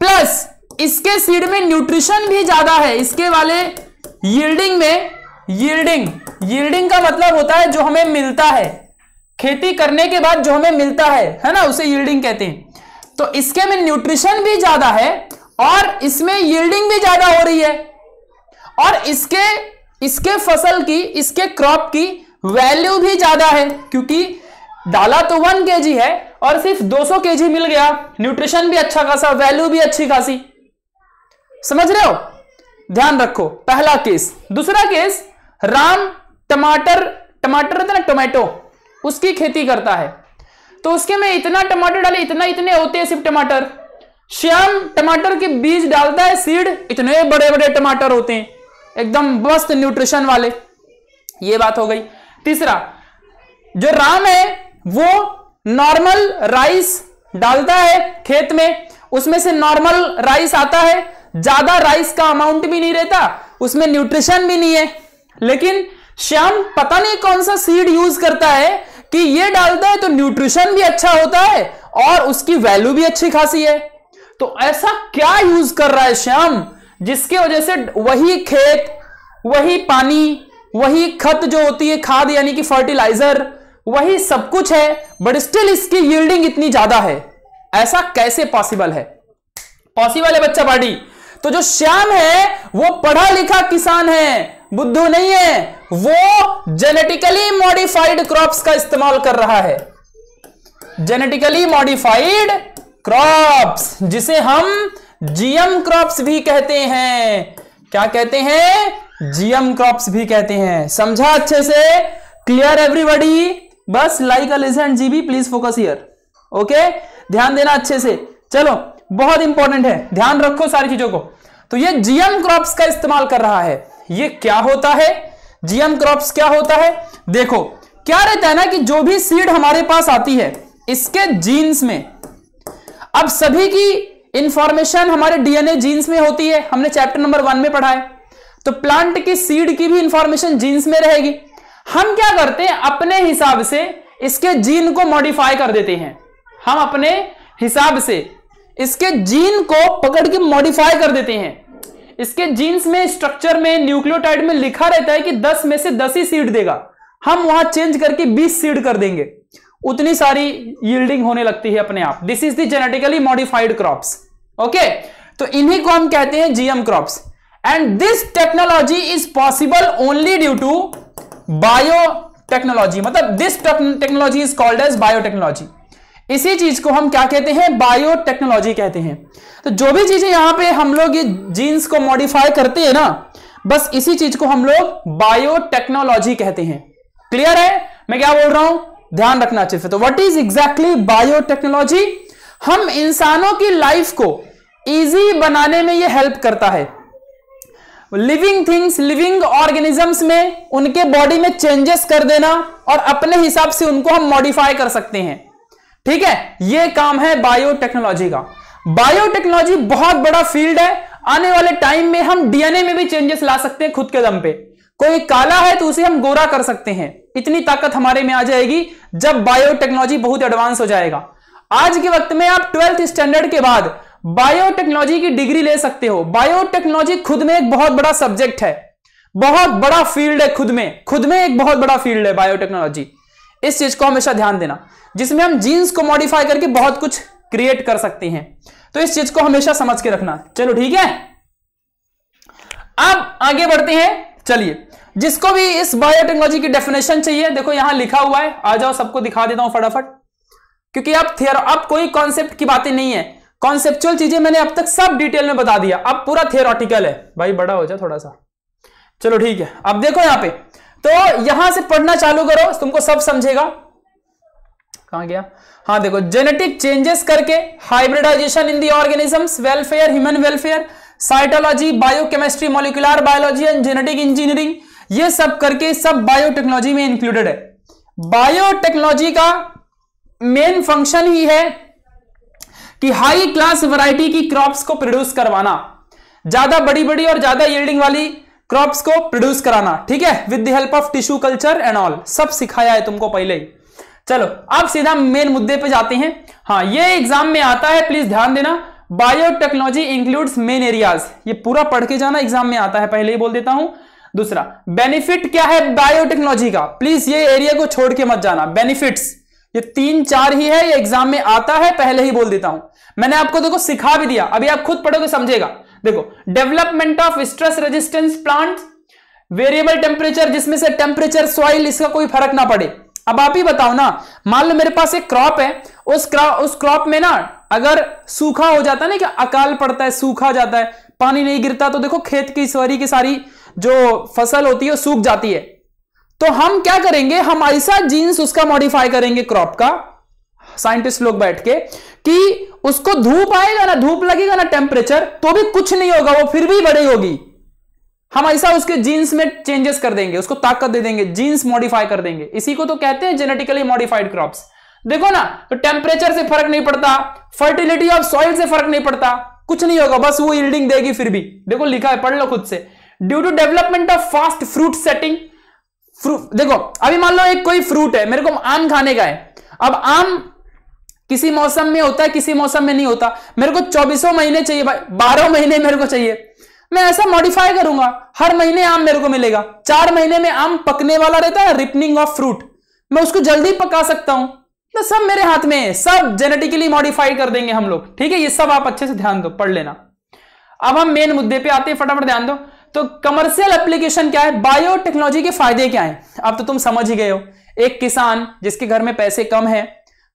प्लस इसके सीड में न्यूट्रिशन भी ज्यादा है इसके वाले यील्डिंग में यील्डिंग यील्डिंग का मतलब होता है जो हमें मिलता है खेती करने के बाद जो हमें मिलता है है ना उसे यील्डिंग कहते हैं तो इसके में न्यूट्रिशन भी ज्यादा है और इसमें यील्डिंग भी ज्यादा हो रही है और इसके इसके फसल की इसके क्रॉप की वैल्यू भी ज्यादा है क्योंकि डाला तो वन के है और सिर्फ 200 के मिल गया न्यूट्रिशन भी अच्छा खासा वैल्यू भी अच्छी खासी समझ रहे हो ध्यान रखो पहला केस दूसरा केस राम टमाटर टमाटर होता ना टोमेटो उसकी खेती करता है तो उसके में इतना टमाटर डाले इतना इतने होते हैं सिर्फ टमाटर श्याम टमाटर के बीज डालता है सीड इतने बड़े बड़े टमाटर होते हैं एकदम मस्त न्यूट्रिशन वाले ये बात हो गई तीसरा जो राम है वो नॉर्मल राइस डालता है खेत में उसमें से नॉर्मल राइस आता है ज्यादा राइस का अमाउंट भी नहीं रहता उसमें न्यूट्रिशन भी नहीं है लेकिन श्याम पता नहीं कौन सा सीड यूज करता है कि ये डालता है तो न्यूट्रिशन भी अच्छा होता है और उसकी वैल्यू भी अच्छी खासी है तो ऐसा क्या यूज कर रहा है श्याम जिसके वजह से वही खेत वही पानी वही खत जो होती है खाद यानी कि फर्टिलाइजर वही सब कुछ है बट स्टिल इसकी यील्डिंग इतनी ज्यादा है ऐसा कैसे पॉसिबल है पॉसिबल है बच्चा पार्टी तो जो श्याम है वो पढ़ा लिखा किसान है बुद्धू नहीं है वो जेनेटिकली मॉडिफाइड क्रॉप्स का इस्तेमाल कर रहा है जेनेटिकली मॉडिफाइड क्रॉप्स जिसे हम जीएम क्रॉप्स भी कहते हैं क्या कहते हैं जीएम क्रॉप्स भी कहते हैं समझा अच्छे से क्लियर एवरीबडी बस like a listen be please focus here okay ध्यान देना अच्छे से चलो बहुत इंपॉर्टेंट है ध्यान रखो सारी चीजों को तो ये जीएम क्रॉप्स का इस्तेमाल कर रहा है ये क्या होता है जीएम क्रॉप्स क्या होता है देखो क्या रहता है ना कि जो भी सीड हमारे पास आती है इसके जीन्स में अब सभी की इंफॉर्मेशन हमारे डीएनए जीन्स में होती है हमने चैप्टर नंबर वन में पढ़ा है तो प्लांट की सीड की भी इंफॉर्मेशन जीन्स में रहेगी हम क्या करते हैं अपने हिसाब से इसके जीन को मॉडिफाई कर देते हैं हम अपने हिसाब से इसके जीन को पकड़ के मॉडिफाई कर देते हैं इसके जीन्स में स्ट्रक्चर में न्यूक्लियोटाइड में लिखा रहता है कि 10 में से 10 ही सीड देगा हम वहां चेंज करके 20 सीड कर देंगे उतनी सारी यील्डिंग होने लगती है अपने आप this is genetically modified crops okay तो इन्हीं को हम कहते हैं GM crops and this technology is possible only due to biotechnology मतलब this technology is called as biotechnology इसी चीज को हम क्या कहते हैं बायोटेक्नोलॉजी कहते हैं तो जो भी चीजें यहां पे हम लोग ये जीन्स को मॉडिफाई करते हैं ना बस इसी चीज को हम लोग बायोटेक्नोलॉजी कहते हैं क्लियर है मैं क्या बोल रहा हूं ध्यान रखना चाहिए तो व्हाट इज एग्जैक्टली बायोटेक्नोलॉजी हम इंसानों की लाइफ को इजी बनाने में ये हेल्प करता है लिविंग थिंग्स लिविंग ऑर्गेनिजम्स में उनके बॉडी में चेंजेस कर देना और अपने हिसाब से उनको हम मॉडिफाई कर सकते हैं ठीक है ये काम है बायोटेक्नोलॉजी का बायोटेक्नोलॉजी बहुत बड़ा फील्ड है आने वाले टाइम में हम डीएनए में भी चेंजेस ला सकते हैं खुद के दम पे कोई काला है तो उसे हम गोरा कर सकते हैं इतनी ताकत हमारे में आ जाएगी जब बायोटेक्नोलॉजी बहुत एडवांस हो जाएगा आज के वक्त में आप ट्वेल्थ स्टैंडर्ड के बाद बायोटेक्नोलॉजी की डिग्री ले सकते हो बायोटेक्नोलॉजी खुद में एक बहुत बड़ा सब्जेक्ट है बहुत बड़ा फील्ड है खुद में खुद में एक बहुत बड़ा फील्ड है बायोटेक्नोलॉजी इस चीज को हमेशा ध्यान देना जिसमें हम जीन्स को मॉडिफाई करके बहुत कुछ क्रिएट कर सकते हैं तो इस चीज को हमेशा समझ के रखना चलो ठीक है अब आगे बढ़ते हैं चलिए जिसको भी इस बायोटेक्नोलॉजी की डेफिनेशन चाहिए देखो यहां लिखा हुआ है आ जाओ सबको दिखा देता हूं फटाफट क्योंकि अब थियर अब कोई कॉन्सेप्ट की बातें नहीं है कॉन्सेप्चुअल चीजें मैंने अब तक सब डिटेल में बता दिया अब पूरा थियोरटिकल है भाई बड़ा हो जाए थोड़ा सा चलो ठीक है अब देखो यहां पे तो यहां से पढ़ना चालू करो तुमको सब समझेगा कहा गया हाँ देखो जेनेटिक चेंजेस करके hybridization in the organisms welfare human welfare cytology biochemistry molecular biology and genetic engineering ये सब करके सब बायोटेक्नोलॉजी में इंक्लूडेड है बायोटेक्नोलॉजी का मेन फंक्शन ही है कि हाई क्लास वैरायटी की क्रॉप्स को प्रोड्यूस करवाना ज्यादा बड़ी बड़ी और ज्यादा यील्डिंग वाली क्रॉप्स को प्रोड्यूस कराना ठीक है with the help of tissue culture and all सब सिखाया है तुमको पहले ही चलो अब सीधा मेन मुद्दे पे जाते हैं हाँ ये एग्जाम में आता है प्लीज ध्यान देना बायोटेक्नोलॉजी इंक्लूड्स मेन एरियाज ये पूरा पढ़ के जाना एग्जाम में आता है पहले ही बोल देता हूं दूसरा बेनिफिट क्या है बायोटेक्नोलॉजी का प्लीज ये एरिया को छोड़ के मत जाना बेनिफिट्स ये तीन चार ही है ये एग्जाम में आता है पहले ही बोल देता हूं मैंने आपको देखो सिखा भी दिया अभी आप खुद पढ़ोगे समझेगा देखो development of stress resistance plant variable temperature जिसमें से टेम्परेचर सॉइल इसका कोई फर्क ना पड़े अब आप ही बताओ ना मान लो मेरे पास एक क्रॉप है उस क्रॉप उस क्रॉप में ना अगर सूखा हो जाता है ना कि अकाल पड़ता है सूखा जाता है पानी नहीं गिरता तो देखो खेत की सारी की सारी जो फसल होती है सूख जाती है तो हम क्या करेंगे हम ऐसा जीन्स उसका मॉडिफाई करेंगे क्रॉप का साइंटिस्ट लोग बैठ के कि उसको धूप आएगा ना धूप लगेगा ना टेम्परेचर तो भी कुछ नहीं होगा वो फिर भी बड़ी होगी हम ऐसा उसके जीन्स में चेंजेस कर देंगे उसको ताकत दे देंगे जीन्स मॉडिफाई कर देंगे इसी को तो कहते हैं जेनेटिकली मॉडिफाइड क्रॉप्स देखो ना तो टेम्परेचर से फर्क नहीं पड़ता फर्टिलिटी ऑफ सॉइल से फर्क नहीं पड़ता कुछ नहीं होगा बस वो यील्डिंग देगी फिर भी देखो लिखा है पढ़ लो खुद से due to development of fast fruit setting देखो अभी मान लो एक कोई फ्रूट है मेरे को आम खाने का है अब आम किसी मौसम में होता है किसी मौसम में नहीं होता मेरे को चौबीसों महीने चाहिए भाई बारह महीने मेरे को चाहिए मैं ऐसा मॉडिफाई करूंगा हर महीने आम मेरे को मिलेगा चार महीने में आम पकने वाला रहता है रिपनिंग ऑफ फ्रूट मैं उसको जल्दी पका सकता हूं तो सब मेरे हाथ में है सब जेनेटिकली मॉडिफाई कर देंगे हम लोग ठीक है ये सब आप अच्छे से ध्यान दो पढ़ लेना अब हम मेन मुद्दे पे आते हैं फटाफट ध्यान दो तो कमर्शियल एप्लीकेशन क्या है बायोटेक्नोलॉजी के फायदे क्या हैं अब तो तुम समझ ही गए हो एक किसान जिसके घर में पैसे कम है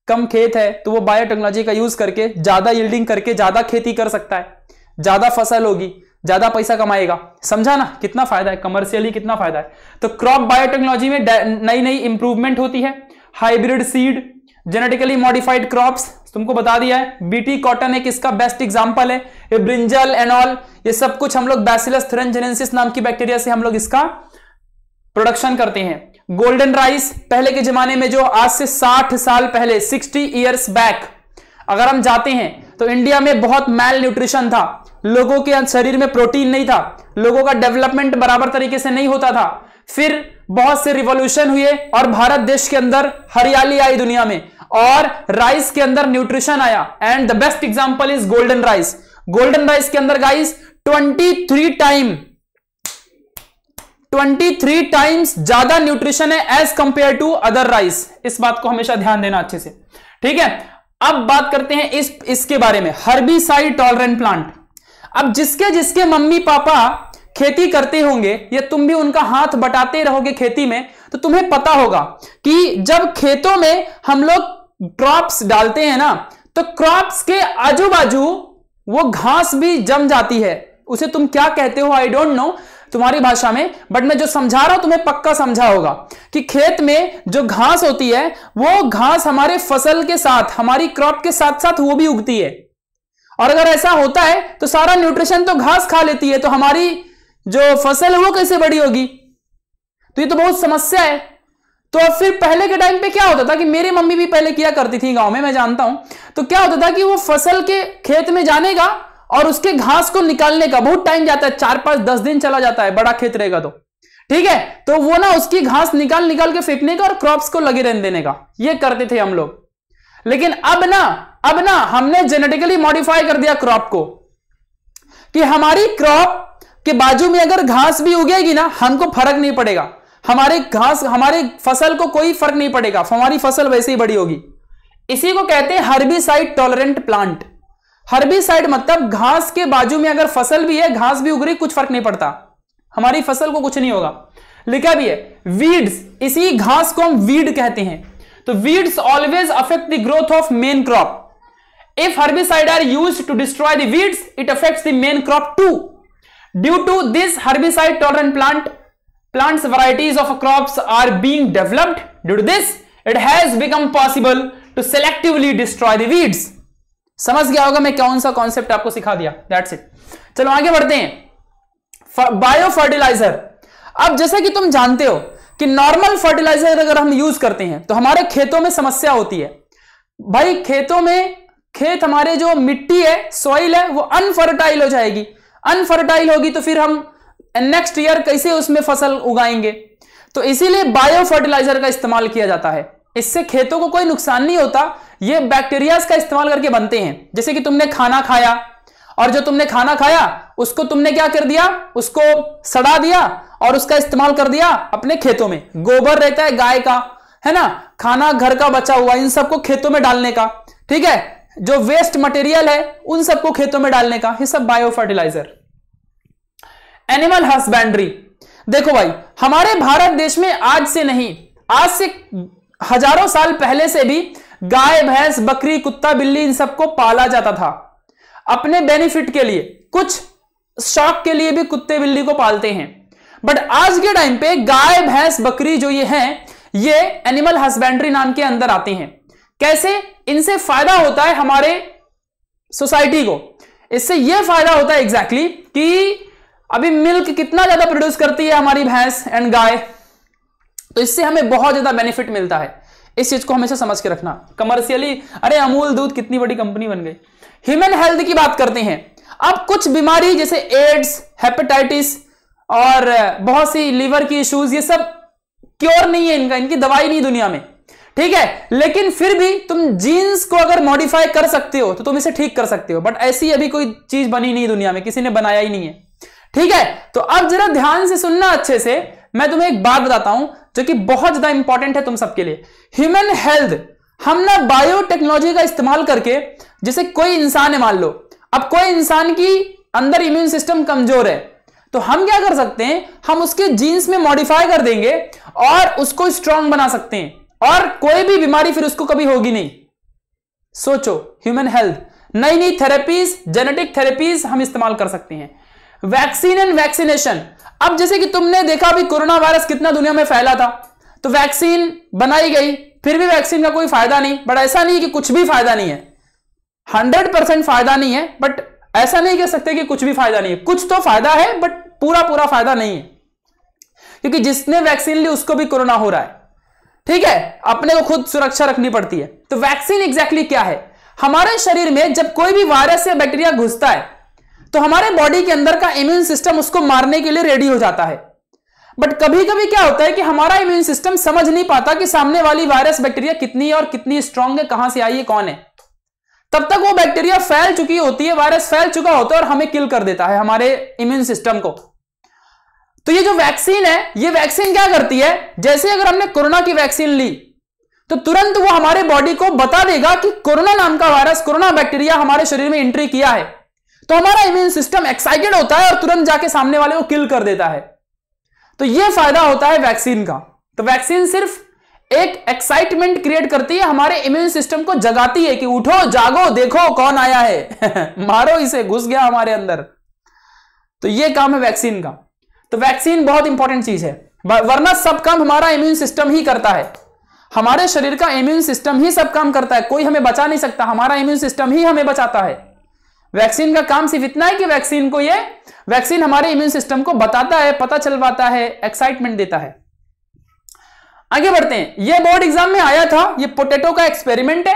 कम खेत है तो वो बायोटेक्नोलॉजी का यूज करके ज्यादा यील्डिंग करके ज्यादा खेती कर सकता है ज्यादा फसल होगी ज्यादा पैसा कमाएगा समझा ना कितना फायदा है कमर्शियली कितना फायदा है तो क्रॉप बायोटेक्नोलॉजी में नई नई इंप्रूवमेंट होती है hybrid seed genetically modified crop तुमको बता दिया है बीटी कॉटन एक इसका बेस्ट एग्जाम्पल है ये ब्रिंजल एनॉल ये सब कुछ हम लोग बैसिलस थ्रेनजेनेसिस नाम की बैक्टीरिया से हम लोग इसका प्रोडक्शन करते हैं गोल्डन राइस पहले के जमाने में जो आज से 60 साल पहले 60 इयर्स बैक अगर हम जाते हैं तो इंडिया में बहुत मैल न्यूट्रिशन था लोगों के शरीर में प्रोटीन नहीं था लोगों का डेवलपमेंट बराबर तरीके से नहीं होता था फिर बहुत से रिवॉल्यूशन हुए और भारत देश के अंदर हरियाली आई दुनिया में और राइस के अंदर न्यूट्रिशन आया and the best example is golden rice golden rice के अंदर गाइस 23 टाइम 23 टाइम्स ज्यादा न्यूट्रिशन है as compare to other rice इस बात को हमेशा ध्यान देना अच्छे से ठीक है अब बात करते हैं इस इसके बारे में हर्बीसाइड टॉलरेंट प्लांट अब जिसके जिसके मम्मी पापा खेती करते होंगे या तुम भी उनका हाथ बटाते रहोगे खेती में तो तुम्हें पता होगा कि जब खेतों में हम लोग क्रॉप्स डालते हैं ना तो क्रॉप्स के आजू बाजू वो घास भी जम जाती है उसे तुम क्या कहते हो आई डोंट नो तुम्हारी भाषा में बट मैं जो समझा रहा हूं तुम्हें पक्का समझा होगा कि खेत में जो घास होती है वो घास हमारे फसल के साथ हमारी क्रॉप के साथ साथ वो भी उगती है और अगर ऐसा होता है तो सारा न्यूट्रिशन तो घास खा लेती है तो हमारी जो फसल है वो कैसे बड़ी होगी तो ये तो बहुत समस्या है तो अब फिर पहले के टाइम पे क्या होता था कि मेरी मम्मी भी पहले किया करती थी गांव में मैं जानता हूं तो क्या होता था कि वो फसल के खेत में जाने का और उसके घास को निकालने का बहुत टाइम जाता है चार पांच दस दिन चला जाता है बड़ा खेत रहेगा तो ठीक है तो वो ना उसकी घास निकाल निकाल के फेंकने का और क्रॉप्स को लगे रहने देने का ये करते थे हम लोग लेकिन अब ना अब ना हमने जेनेटिकली मॉडिफाई कर दिया क्रॉप को कि हमारी क्रॉप कि बाजू में अगर घास भी उगेगी ना हमको फर्क नहीं पड़ेगा हमारे घास हमारे फसल को कोई फर्क नहीं पड़ेगा हमारी फसल वैसे ही बड़ी होगी इसी को कहते हैं हर्बिसाइड टॉलरेंट प्लांट हर्बिसाइड मतलब घास के बाजू में अगर फसल भी है घास भी उग रही कुछ फर्क नहीं पड़ता हमारी फसल को कुछ नहीं होगा लिखा भी है वीड्स इसी घास को हम वीड कहते हैं तो weeds always affect the growth of main crop if herbicide are use to destroy the weeds it affects the main crop to due to this herbicide tolerant plant plants varieties of crops are being developed due to this it has become possible to selectively destroy weeds समझ गया होगा मैं कौन सा concept आपको सिखा दिया that's it चलो आगे बढ़ते हैं बायो फर्टिलाइजर अब जैसे कि तुम जानते हो कि नॉर्मल फर्टिलाइजर अगर हम यूज करते हैं तो हमारे खेतों में समस्या होती है भाई खेतों में खेत हमारे जो मिट्टी है सॉइल है वो अनफर्टाइल हो जाएगी अनफर्टाइल होगी तो फिर हम नेक्स्ट ईयर कैसे उसमें फसल उगाएंगे तो इसीलिए बायो फर्टिलाइजर का इस्तेमाल किया जाता है इससे खेतों को कोई नुकसान नहीं होता ये बैक्टीरियाज का इस्तेमाल करके बनते हैं जैसे कि तुमने खाना खाया और जो तुमने खाना खाया उसको तुमने क्या कर दिया उसको सड़ा दिया और उसका इस्तेमाल कर दिया अपने खेतों में गोबर रहता है गाय का है ना खाना घर का बचा हुआ इन सबको खेतों में डालने का ठीक है जो वेस्ट मटेरियल है उन सबको खेतों में डालने का ये सब बायो फर्टिलाइजर एनिमल हस्बैंड्री देखो भाई हमारे भारत देश में आज से नहीं आज से हजारों साल पहले से भी गाय भैंस बकरी कुत्ता बिल्ली इन सबको पाला जाता था अपने बेनिफिट के लिए कुछ शौक के लिए भी कुत्ते बिल्ली को पालते हैं बट आज के टाइम पे गाय भैंस बकरी जो ये हैं ये एनिमल हस्बैंड्री नाम के अंदर आते हैं कैसे इनसे फायदा होता है हमारे सोसाइटी को इससे यह फायदा होता है एग्जैक्टली exactly कि अभी मिल्क कितना ज्यादा प्रोड्यूस करती है हमारी भैंस एंड गाय तो इससे हमें बहुत ज्यादा बेनिफिट मिलता है इस चीज को हमेशा समझ के रखना कमर्शियली अरे अमूल दूध कितनी बड़ी कंपनी बन गई ह्यूमन हेल्थ की बात करते हैं अब कुछ बीमारी जैसे एड्स हेपेटाइटिस और बहुत सी लीवर की इश्यूज ये सब क्योर नहीं है इनका इनकी दवाई नहीं दुनिया में ठीक है लेकिन फिर भी तुम जीन्स को अगर मॉडिफाई कर सकते हो तो तुम इसे ठीक कर सकते हो बट ऐसी अभी कोई चीज बनी नहीं दुनिया में किसी ने बनाया ही नहीं है ठीक है तो अब जरा ध्यान से सुनना अच्छे से मैं तुम्हें एक बात बताता हूं जो कि बहुत ज्यादा इंपॉर्टेंट है तुम सबके लिए ह्यूमन हेल्थ हम ना बायोटेक्नोलॉजी का इस्तेमाल करके जैसे कोई इंसान है मान लो अब कोई इंसान की अंदर इम्यून सिस्टम कमजोर है तो हम क्या कर सकते हैं हम उसके जीन्स में मॉडिफाई कर देंगे और उसको स्ट्रांग बना सकते हैं और कोई भी बीमारी फिर उसको कभी होगी नहीं सोचो ह्यूमन हेल्थ नई नई थेरेपीज जेनेटिक थेरेपीज हम इस्तेमाल कर सकते हैं वैक्सीन एंड वैक्सीनेशन अब जैसे कि तुमने देखा भी कोरोना वायरस कितना दुनिया में फैला था तो वैक्सीन बनाई गई फिर भी वैक्सीन का कोई फायदा नहीं बट ऐसा नहीं है कि कुछ भी फायदा नहीं है हंड्रेड परसेंट फायदा नहीं है बट ऐसा नहीं कह सकते कि कुछ भी फायदा नहीं है कुछ तो फायदा है बट पूरा पूरा फायदा नहीं है क्योंकि जिसने वैक्सीन ली उसको भी कोरोना हो रहा है ठीक है अपने को खुद सुरक्षा रखनी पड़ती है तो वैक्सीन एग्जैक्टली exactly क्या है हमारे शरीर में जब कोई भी वायरस या बैक्टीरिया घुसता है तो हमारे बॉडी के अंदर का इम्यून सिस्टम उसको मारने के लिए रेडी हो जाता है बट कभी कभी क्या होता है कि हमारा इम्यून सिस्टम समझ नहीं पाता कि सामने वाली वायरस बैक्टीरिया कितनी है और कितनी स्ट्रांग है कहां से आई है कौन है तब तक वो बैक्टीरिया फैल चुकी होती है वायरस फैल चुका होता है और हमें किल कर देता है हमारे इम्यून सिस्टम को तो ये जो वैक्सीन है ये वैक्सीन क्या करती है जैसे अगर हमने कोरोना की वैक्सीन ली तो तुरंत वो हमारे बॉडी को बता देगा कि कोरोना नाम का वायरस कोरोना बैक्टीरिया हमारे शरीर में एंट्री किया है तो हमारा इम्यून सिस्टम एक्साइटेड होता है और तुरंत जाके सामने वाले को किल कर देता है तो ये फायदा होता है वैक्सीन का तो वैक्सीन सिर्फ एक एक्साइटमेंट क्रिएट करती है हमारे इम्यून सिस्टम को जगाती है कि उठो जागो देखो कौन आया है मारो इसे घुस गया हमारे अंदर तो ये काम है वैक्सीन का तो वैक्सीन बहुत इंपॉर्टेंट चीज है वरना सब काम हमारा इम्यून सिस्टम ही करता है हमारे शरीर का इम्यून सिस्टम ही सब काम करता है कोई हमें बचा नहीं सकता हमारा इम्यून सिस्टम ही हमें बचाता है वैक्सीन का काम सिर्फ इतना है कि वैक्सीन को ये वैक्सीन हमारे इम्यून सिस्टम को बताता है पता चलवाता है एक्साइटमेंट देता है आगे बढ़ते हैं ये बोर्ड एग्जाम में आया था ये पोटेटो का एक्सपेरिमेंट है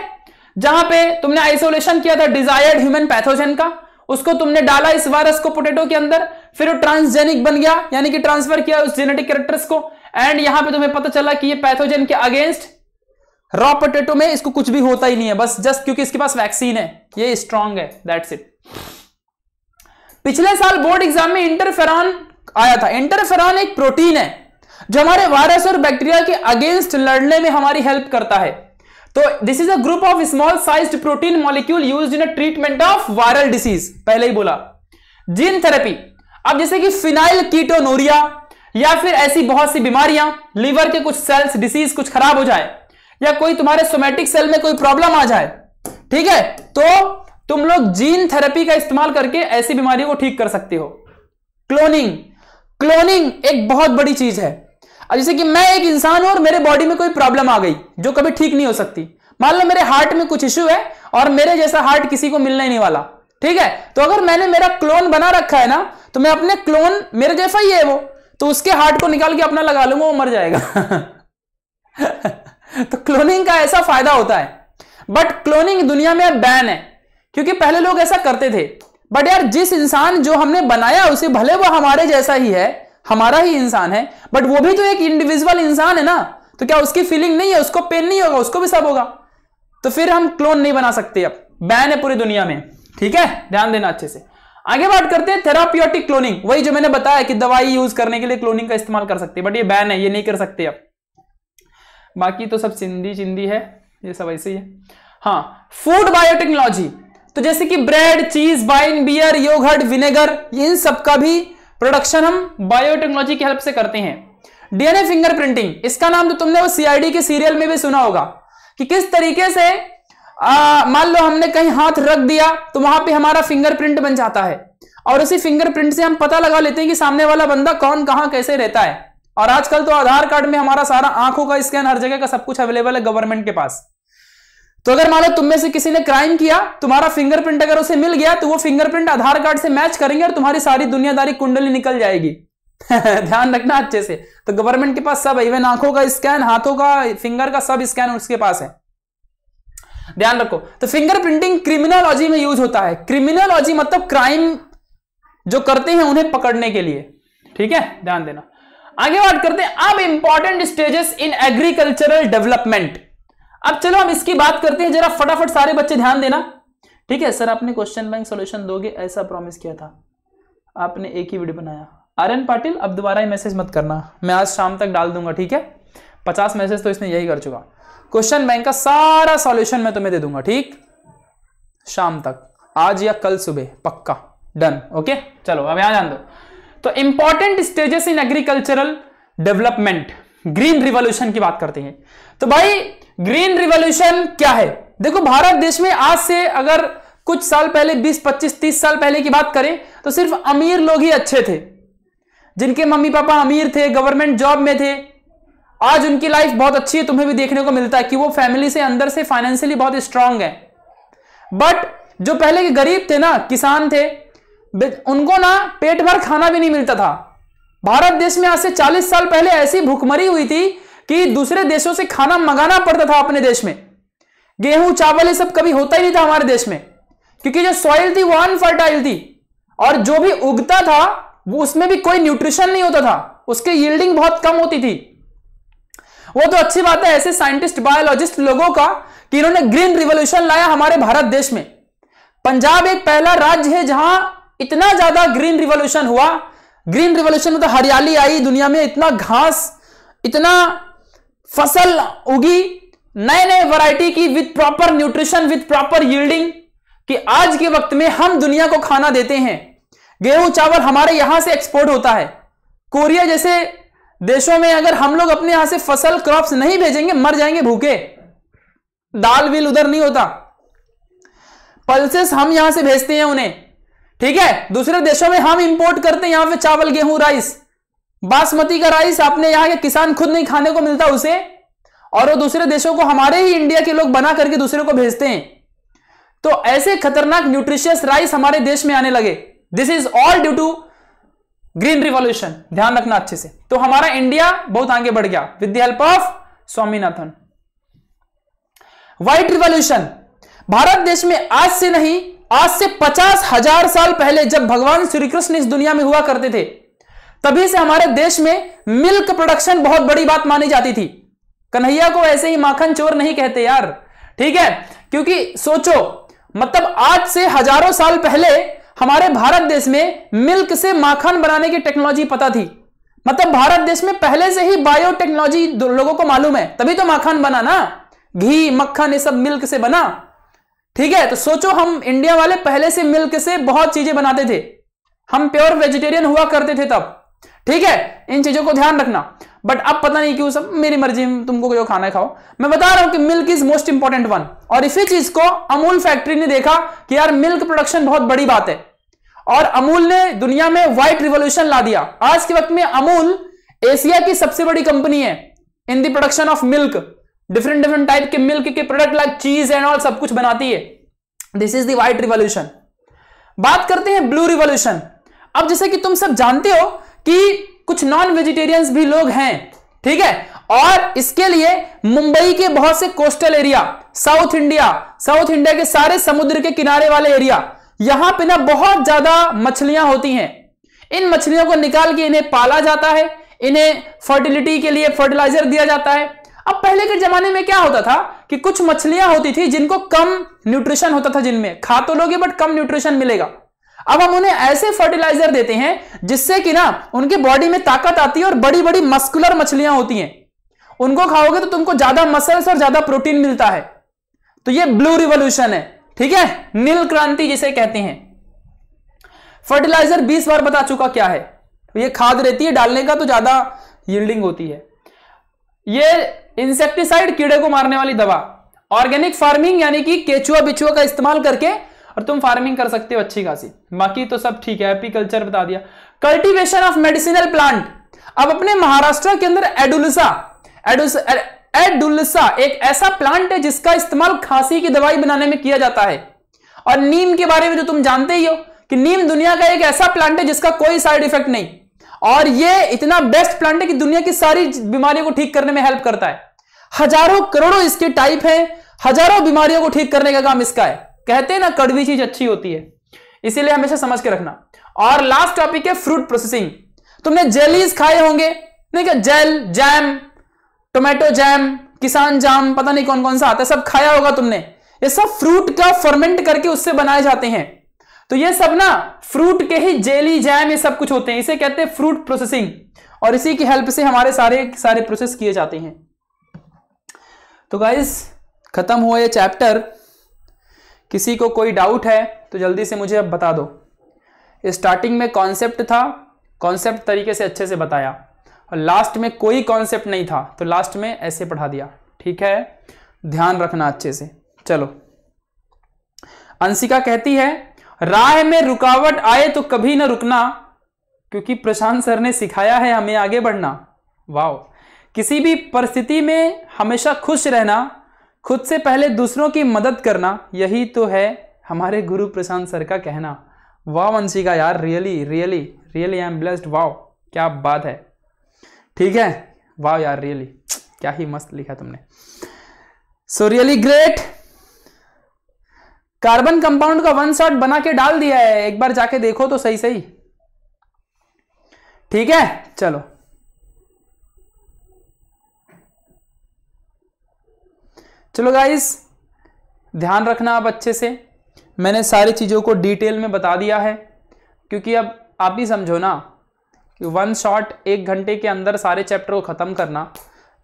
जहां पे तुमने आइसोलेशन किया था डिजायर्ड ह्यूमन पैथोजन का उसको तुमने डाला इस वायरस को पोटेटो के अंदर फिर वो ट्रांसजेनिक बन गया यानी कि ट्रांसफर किया उस जेनेटिक कैरेक्टर्स को एंड यहां पे तुम्हें पता चला कि ये पैथोजन के अगेंस्ट रॉ पोटेटो में इसको कुछ भी होता ही नहीं है बस जस्ट क्योंकि इसके पास वैक्सीन है ये स्ट्रांग है दैट्स इट पिछले साल बोर्ड एग्जाम में इंटरफेरॉन आया था इंटरफेरॉन एक प्रोटीन है जो हमारे वायरस और बैक्टीरिया के अगेंस्ट लड़ने में हमारी हेल्प करता है तो this is a group of small sized protein molecule used in a treatment of viral disease पहले ही बोला जीन थेरेपी अब जैसे कि फिनाइल कीटोनोरिया या फिर ऐसी बहुत सी बीमारियां लीवर के कुछ सेल्स डिसीज कुछ खराब हो जाए या कोई तुम्हारे सोमेटिक सेल में कोई प्रॉब्लम आ जाए ठीक है तो तुम लोग जीन थेरेपी का इस्तेमाल करके ऐसी बीमारियों को ठीक कर सकते हो क्लोनिंग क्लोनिंग एक बहुत बड़ी चीज है जैसे कि मैं एक इंसान हूं और मेरे बॉडी में कोई प्रॉब्लम आ गई जो कभी ठीक नहीं हो सकती मान लो मेरे हार्ट में कुछ इश्यू है और मेरे जैसा हार्ट किसी को मिलने नहीं वाला ठीक है तो अगर मैंने मेरा क्लोन बना रखा है ना तो मैं अपने क्लोन मेरे जैसा ही है वो तो उसके हार्ट को निकाल के अपना लगा लूंगा वो मर जाएगा तो क्लोनिंग का ऐसा फायदा होता है बट क्लोनिंग दुनिया में बैन है क्योंकि पहले लोग ऐसा करते थे बट यार जिस इंसान जो हमने बनाया उसे भले वो हमारे जैसा ही है हमारा ही इंसान है बट वो भी तो एक इंडिविजुअल इंसान है ना तो क्या उसकी फीलिंग नहीं है उसको पेन नहीं होगा उसको भी सब होगा तो फिर हम क्लोन नहीं बना सकते अब बैन है पूरी दुनिया में ठीक है ध्यान देना अच्छे से आगे बात करते हैं थेरापियोटिक क्लोनिंग वही जो मैंने बताया कि दवाई यूज करने के लिए क्लोनिंग का इस्तेमाल कर सकते हैं बट ये बैन है ये नहीं कर सकते आप बाकी तो सब सिंधी चिंदी है ये सब ऐसे ही है हाँ फूड बायोटेक्नोलॉजी तो जैसे कि bread cheese wine beer yogurt vinegar इन सबका भी प्रोडक्शन हम बायोटेक्नोलॉजी की हेल्प से करते हैं डीएनए फिंगर प्रिंटिंग इसका नाम तो तुमने वो सीआईडी के सीरियल में भी सुना होगा कि किस तरीके से मान लो हमने कहीं हाथ रख दिया तो वहां पे हमारा फिंगरप्रिंट बन जाता है और उसी फिंगरप्रिंट से हम पता लगा लेते हैं कि सामने वाला बंदा कौन कहां कैसे रहता है और आजकल तो आधार कार्ड में हमारा सारा आंखों का स्कैन हर जगह का सब कुछ अवेलेबल है गवर्नमेंट के पास तो अगर मान लो तुम में से किसी ने क्राइम किया तुम्हारा फिंगरप्रिंट अगर उसे मिल गया तो वो फिंगरप्रिंट आधार कार्ड से मैच करेंगे और तुम्हारी सारी दुनियादारी कुंडली निकल जाएगी ध्यान रखना अच्छे से तो गवर्नमेंट के पास सब इवन आंखों का स्कैन हाथों का फिंगर का सब स्कैन उसके पास है ध्यान रखो तो फिंगरप्रिंटिंग क्रिमिनोलॉजी में यूज होता है क्रिमिनोलॉजी मतलब क्राइम जो करते हैं उन्हें पकड़ने के लिए ठीक है ध्यान देना आगे बात करते हैं अब important stages in agricultural development अब चलो हम इसकी बात करते हैं जरा फटाफट सारे बच्चे ध्यान देना ठीक है सर आपने क्वेश्चन बैंक सोल्यूशन दोगे ऐसा प्रॉमिस किया था आपने एक ही वीडियो बनाया आर एन पाटिल अब दोबारा ही मैसेज मत करना मैं आज शाम तक डाल दूंगा ठीक है पचास मैसेज तो इसने यही कर चुका क्वेश्चन बैंक का सारा सॉल्यूशन मैं तुम्हें दे दूंगा ठीक शाम तक आज या कल सुबह पक्का डन ओके चलो अब यहां जान दो तो important stages in agricultural development green revolution की बात करते हैं तो भाई ग्रीन रिवॉल्यूशन क्या है देखो भारत देश में आज से अगर कुछ साल पहले 20, 25, 30 साल पहले की बात करें तो सिर्फ अमीर लोग ही अच्छे थे जिनके मम्मी पापा अमीर थे गवर्नमेंट जॉब में थे आज उनकी लाइफ बहुत अच्छी है तुम्हें भी देखने को मिलता है कि वो फैमिली से अंदर से फाइनेंशियली बहुत स्ट्रांग है बट जो पहले के गरीब थे ना किसान थे उनको ना पेट भर खाना भी नहीं मिलता था भारत देश में आज से 40 साल पहले ऐसी भूखमरी हुई थी कि दूसरे देशों से खाना मंगाना पड़ता था अपने देश में गेहूं चावल ये सब कभी होता ही नहीं था हमारे देश में क्योंकि जो सॉइल थी वो अनफर्टाइल थी और जो भी उगता था वो उसमें भी कोई न्यूट्रिशन नहीं होता था उसके यील्डिंग बहुत कम होती थी वो तो अच्छी बात है ऐसे साइंटिस्ट बायोलॉजिस्ट लोगों का कि इन्होंने ग्रीन रिवोल्यूशन लाया हमारे भारत देश में पंजाब एक पहला राज्य है जहां इतना ज्यादा ग्रीन रिवोल्यूशन हुआ ग्रीन रिवोल्यूशन में तो हरियाली आई दुनिया में इतना घास इतना फसल उगी नए नए वैरायटी की with proper nutrition with proper yielding कि आज के वक्त में हम दुनिया को खाना देते हैं गेहूं चावल हमारे यहां से एक्सपोर्ट होता है कोरिया जैसे देशों में अगर हम लोग अपने यहां से फसल क्रॉप्स नहीं भेजेंगे मर जाएंगे भूखे दाल बिल उधर नहीं होता पल्सेस हम यहां से भेजते हैं उन्हें ठीक है दूसरे देशों में हम इंपोर्ट करते हैं यहां पे चावल गेहूं राइस बासमती का राइस अपने यहां के किसान खुद नहीं खाने को मिलता उसे और वो दूसरे देशों को हमारे ही इंडिया के लोग बना करके दूसरे को भेजते हैं तो ऐसे खतरनाक न्यूट्रिशियस राइस हमारे देश में आने लगे this is all due to green revolution ध्यान रखना अच्छे से तो हमारा इंडिया बहुत आगे बढ़ गया with the help of Swaminathan white revolution Bharat देश में आज से नहीं आज से पचास हजार साल पहले जब भगवान श्री कृष्ण इस दुनिया में हुआ करते थे तभी से हमारे देश में मिल्क प्रोडक्शन बहुत बड़ी बात मानी जाती थी कन्हैया को ऐसे ही माखन चोर नहीं कहते यार ठीक है क्योंकि सोचो मतलब आज से हजारों साल पहले हमारे भारत देश में मिल्क से माखन बनाने की टेक्नोलॉजी पता थी मतलब भारत देश में पहले से ही बायोटेक्नोलॉजी लोगों को मालूम है तभी तो माखन बना ना घी मक्खन ये सब मिल्क से बना ठीक है तो सोचो हम इंडिया वाले पहले से मिल्क से बहुत चीजें बनाते थे हम प्योर वेजिटेरियन हुआ करते थे तब ठीक है इन चीजों को ध्यान रखना बट अब पता नहीं क्यों सब मेरी मर्जी तुमको जो खाना है खाओ मैं बता रहा हूं कि milk is most important one और इसी चीज को अमूल फैक्ट्री ने देखा कि यार मिल्क प्रोडक्शन बहुत बड़ी बात है और अमूल ने दुनिया में व्हाइट रिवोल्यूशन ला दिया आज के वक्त में अमूल एशिया की सबसे बड़ी कंपनी है in the production of milk different different type के मिल्क के product like cheese and all सब कुछ बनाती है दिस इज दी रिवोल्यूशन बात करते हैं ब्लू रिवोल्यूशन अब जैसे कि तुम सब जानते हो कि कुछ नॉन वेजिटेरियंस भी लोग हैं ठीक है और इसके लिए मुंबई के बहुत से coastal area south India south India के सारे समुद्र के किनारे वाले एरिया यहां पे ना बहुत ज्यादा मछलियां होती हैं इन मछलियों को निकाल के इन्हें पाला जाता है इन्हें फर्टिलिटी के लिए फर्टिलाइजर दिया जाता है अब पहले के जमाने में क्या होता था कि कुछ मछलियां होती थी जिनको कम न्यूट्रिशन होता था जिनमें खा तो लोगे बट कम न्यूट्रिशन मिलेगा अब हम उन्हें ऐसे फर्टिलाइजर देते हैं जिससे कि ना उनके बॉडी में ताकत आती है और बड़ी बड़ी मस्कुलर मछलियां होती हैं उनको खाओगे तो तुमको ज्यादा मसल्स और ज्यादा प्रोटीन मिलता है तो ये ब्लू रिवोल्यूशन है ठीक है नील क्रांति जिसे कहते हैं फर्टिलाइजर 20 बार बता चुका क्या है तो ये खाद रहती है डालने का तो ज्यादा यील्डिंग होती है ये इंसेक्टिसाइड कीड़े को मारने वाली दवा ऑर्गेनिक फार्मिंग यानी कि केचुआ बिचुआ का इस्तेमाल करके और तुम फार्मिंग कर सकते हो अच्छी खासी बाकी तो सब ठीक है एपीकल्चर बता दिया कल्टीवेशन ऑफ मेडिसिनल प्लांट अब अपने महाराष्ट्र के अंदर एडुलसा एडुस, एडुलसा एक ऐसा प्लांट है जिसका इस्तेमाल खांसी की दवाई बनाने में किया जाता है और नीम के बारे में जो तो तुम जानते ही हो कि नीम दुनिया का एक ऐसा प्लांट है जिसका कोई साइड इफेक्ट नहीं और ये इतना बेस्ट प्लांट है कि दुनिया की सारी बीमारियों को ठीक करने में हेल्प करता है हजारों करोड़ों इसके टाइप है हजारों बीमारियों को ठीक करने का काम इसका है कहते हैं ना कड़वी चीज अच्छी होती है इसीलिए हमेशा समझ के रखना और लास्ट टॉपिक है फ्रूट प्रोसेसिंग तुमने जेलीज खाए होंगे नहीं क्या जेल जैम टोमेटो जैम किसान जाम पता नहीं कौन कौन सा आता है सब खाया होगा तुमने ये सब फ्रूट का फर्मेंट करके उससे बनाए जाते हैं तो ये सब ना फ्रूट के ही जेली जैम ये सब कुछ होते हैं इसे कहते हैं फ्रूट प्रोसेसिंग और इसी की हेल्प से हमारे सारे सारे प्रोसेस किए जाते हैं तो गाइज खत्म हुआ ये चैप्टर किसी को कोई डाउट है तो जल्दी से मुझे अब बता दो स्टार्टिंग में कॉन्सेप्ट था कॉन्सेप्ट तरीके से अच्छे से बताया और लास्ट में कोई कॉन्सेप्ट नहीं था तो लास्ट में ऐसे पढ़ा दिया ठीक है ध्यान रखना अच्छे से चलो अंशिका कहती है राह में रुकावट आए तो कभी ना रुकना क्योंकि प्रशांत सर ने सिखाया है हमें आगे बढ़ना वाओ किसी भी परिस्थिति में हमेशा खुश रहना खुद से पहले दूसरों की मदद करना यही तो है हमारे गुरु प्रशांत सर का कहना वाह अंशिका यार really really really I am blessed wow क्या बात है ठीक है वाह यार रियली क्या ही मस्त लिखा तुमने so really great carbon compound का वन शॉट बना के डाल दिया है एक बार जाके देखो तो सही सही ठीक है चलो चलो गाइस ध्यान रखना आप अच्छे से मैंने सारी चीज़ों को डिटेल में बता दिया है क्योंकि अब आप ही समझो ना कि वन शॉट एक घंटे के अंदर सारे चैप्टर को ख़त्म करना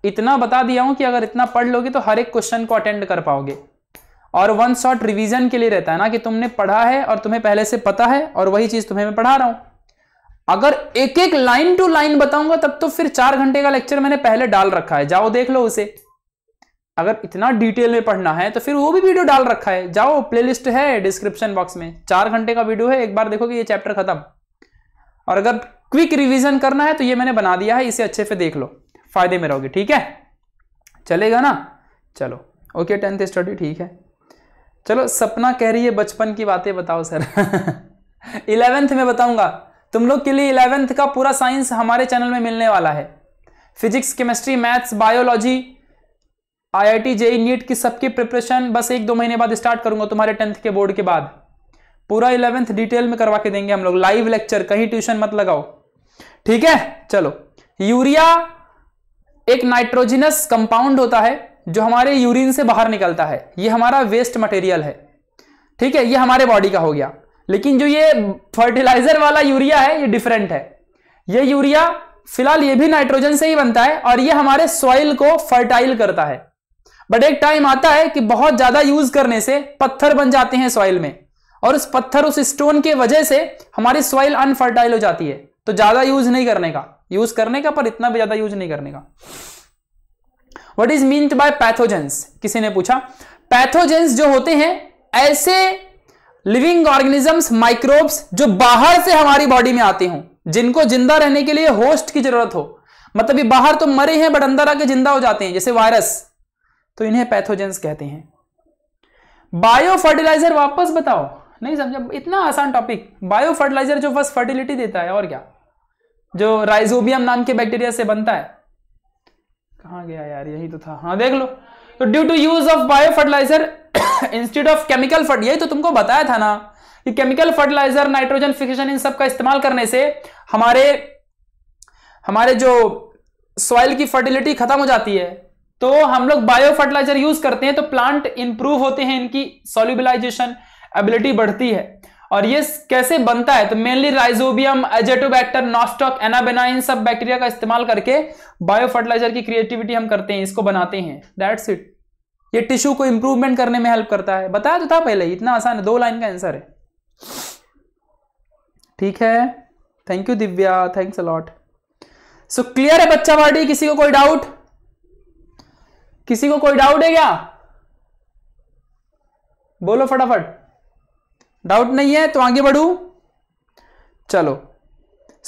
इतना बता दिया हूं कि अगर इतना पढ़ लोगे तो हर एक क्वेश्चन को अटेंड कर पाओगे और वन शॉट रिवीजन के लिए रहता है ना कि तुमने पढ़ा है और तुम्हें पहले से पता है और वही चीज़ तुम्हें मैं पढ़ा रहा हूं अगर एक एक लाइन टू लाइन बताऊंगा तब तो फिर चार घंटे का लेक्चर मैंने पहले डाल रखा है जाओ देख लो उसे अगर इतना डिटेल में पढ़ना है तो फिर वो भी वीडियो डाल रखा है जाओ प्लेलिस्ट है डिस्क्रिप्शन बॉक्स में चार घंटे का वीडियो है एक बार देखो कि ये चैप्टर खत्म और अगर क्विक रिवीजन करना है तो ये मैंने बना दिया है इसे अच्छे से देख लो फायदे में रहोगे ठीक है चलेगा ना चलो ओके टेंथ स्टडी ठीक है चलो सपना कह रही है बचपन की बातें बताओ सर इलेवेंथ में बताऊंगा तुम लोग के लिए इलेवेंथ का पूरा साइंस हमारे चैनल में मिलने वाला है physics chemistry maths biology I I T JEE NEET की सबकी प्रिपरेशन बस एक दो महीने बाद स्टार्ट करूंगा तुम्हारे टेंथ के बोर्ड के बाद पूरा इलेवेंथ डिटेल में करवा के देंगे हम लोग लाइव लेक्चर कहीं ट्यूशन मत लगाओ ठीक है चलो यूरिया एक नाइट्रोजिनस कंपाउंड होता है जो हमारे यूरिन से बाहर निकलता है ये हमारा वेस्ट मटेरियल है ठीक है ये हमारे बॉडी का हो गया लेकिन जो ये फर्टिलाइजर वाला यूरिया है ये डिफरेंट है ये यूरिया फिलहाल ये भी नाइट्रोजन से ही बनता है और ये हमारे सॉइल को फर्टाइल करता है बट एक टाइम आता है कि बहुत ज्यादा यूज करने से पत्थर बन जाते हैं सॉइल में और उस पत्थर उस स्टोन के वजह से हमारी सॉइल अनफर्टाइल हो जाती है तो ज्यादा यूज नहीं करने का यूज करने का पर इतना भी ज्यादा यूज नहीं करने का what is mean by pathogens किसी ने पूछा पैथोजेंस जो होते हैं ऐसे लिविंग ऑर्गेनिजम्स माइक्रोब्स जो बाहर से हमारी बॉडी में आते हों जिनको जिंदा रहने के लिए होस्ट की जरूरत हो मतलब ये बाहर तो मरे हैं बट अंदर आके जिंदा हो जाते हैं जैसे वायरस तो इन्हें पैथोजेंस कहते हैं बायो फर्टिलाइजर वापस बताओ नहीं समझा इतना आसान टॉपिक बायो फर्टिलाइजर जो बस फर्टिलिटी देता है और क्या जो राइजोबियम नाम के बैक्टीरिया से बनता है कहा गया यार यही तो था हाँ देख लो तो due to use of biofertilizer institute of chemical फर्ट यही तो तुमको बताया था ना कि केमिकल फर्टिलाइजर नाइट्रोजन फिक्सन इन सब का इस्तेमाल करने से हमारे हमारे जो सॉइल की फर्टिलिटी खत्म हो जाती है तो हम लोग बायो फर्टिलाइजर यूज करते हैं तो प्लांट इंप्रूव होते हैं इनकी सोल्यूबिलाईजेशन एबिलिटी बढ़ती है और ये कैसे बनता है तो mainly rhizobium azotobacter nostoc anabaena इन सब बैक्टीरिया का इस्तेमाल करके बायो फर्टिलाइजर की क्रिएटिविटी हम करते हैं इसको बनाते हैं दैट्स इट ये टिश्यू को इंप्रूवमेंट करने में हेल्प करता है बताया तो था पहले इतना आसान है दो लाइन का आंसर है ठीक है thank you Divya thanks a lot so clear है बच्चा पार्टी किसी को कोई डाउट किसी को कोई डाउट है क्या बोलो फटाफट डाउट नहीं है तो आगे बढ़ू चलो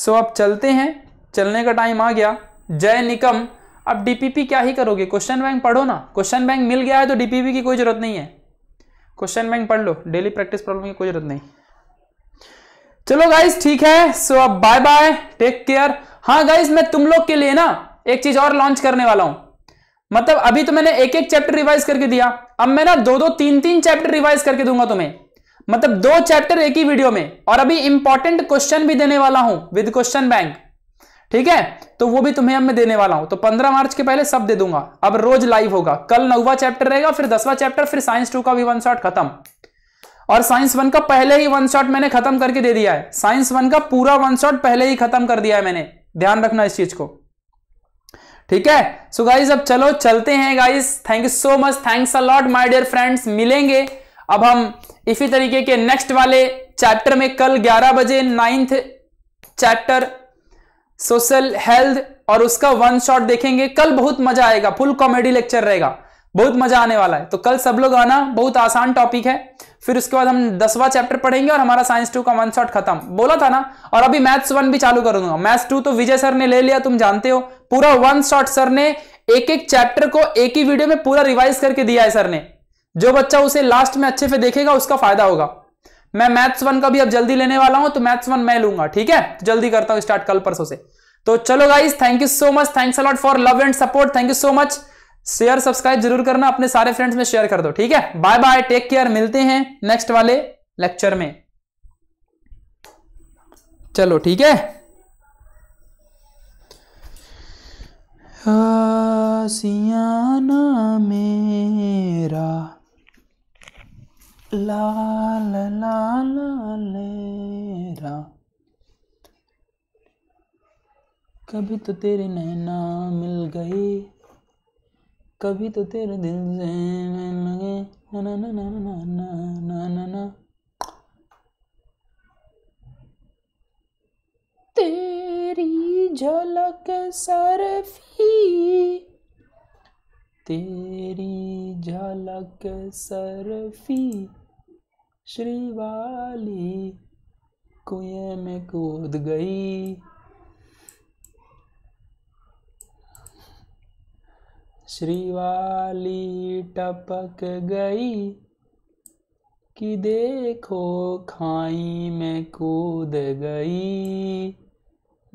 सो अब चलते हैं चलने का टाइम आ गया जय निकम अब डीपीपी क्या ही करोगे क्वेश्चन बैंक पढ़ो ना क्वेश्चन बैंक मिल गया है तो डीपीपी की कोई ज़रूरत नहीं है क्वेश्चन बैंक पढ़ लो डेली प्रैक्टिस प्रॉब्लम की कोई ज़रूरत नहीं चलो गाइज ठीक है सो अब बाय बाय टेक केयर हाँ गाइज मैं तुम लोग के लिए ना एक चीज़ और लॉन्च करने वाला हूं मतलब अभी तो मैंने एक एक चैप्टर रिवाइज करके दिया अब मैं ना दो दो तीन तीन चैप्टर रिवाइज करके दूंगा तुम्हें मतलब दो चैप्टर एक ही वीडियो में और अभी इंपॉर्टेंट क्वेश्चन भी देने वाला हूं विद क्वेश्चन बैंक ठीक है तो वो भी तुम्हें अब मैं देने वाला हूं तो 15 मार्च के पहले सब दे दूंगा अब रोज लाइव होगा कल नौवा चैप्टर रहेगा फिर दसवा चैप्टर फिर साइंस टू का भी वन शॉट खत्म और साइंस वन का पहले ही वन शॉट मैंने खत्म करके दे दिया है साइंस वन का पूरा वन शॉट पहले ही खत्म कर दिया है मैंने ध्यान रखना इस चीज को ठीक है सो गाइज अब चलो चलते हैं guys thank you so much thanks a lot dear friends मिलेंगे अब हम इसी तरीके के नेक्स्ट वाले चैप्टर में कल 11 बजे नाइन्थ चैप्टर सोशल हेल्थ और उसका वन शॉट देखेंगे कल बहुत मजा आएगा फुल कॉमेडी लेक्चर रहेगा बहुत मजा आने वाला है तो कल सब लोग आना बहुत आसान टॉपिक है फिर उसके बाद हम दसवां चैप्टर पढ़ेंगे और हमारा साइंस टू का वन शॉट खत्म बोला था ना और अभी मैथ्स वन भी चालू कर दूंगा मैथ्स टू तो विजय सर ने ले लिया तुम जानते हो पूरा वन शॉट सर ने एक एक चैप्टर को एक ही वीडियो में पूरा रिवाइज करके दिया है सर ने जो बच्चा उसे लास्ट में अच्छे से देखेगा उसका फायदा होगा मैं मैथ्स वन का भी अब जल्दी लेने वाला हूं तो मैथ्स वन मैं लूंगा ठीक है तो जल्दी करता हूं स्टार्ट कल परसों से तो चलो guys thank you so much thanks a lot for love and support thank you so much share subscribe जरूर करना अपने सारे फ्रेंड्स में शेयर कर दो ठीक है बाय बाय टेक केयर मिलते हैं नेक्स्ट वाले लेक्चर में चलो ठीक है सियाना मेरा लाल लाल लेरा कभी तो तेरे नैना मिल गए कभी तो तेरे दिल से मिल गए ना ना ना ना ना ना ना ना ना तेरी झलक सरफी तेरी झलक सरफी श्री वाली कुएं में कूद गई श्री वाली टपक गई कि देखो खाई में कूद गई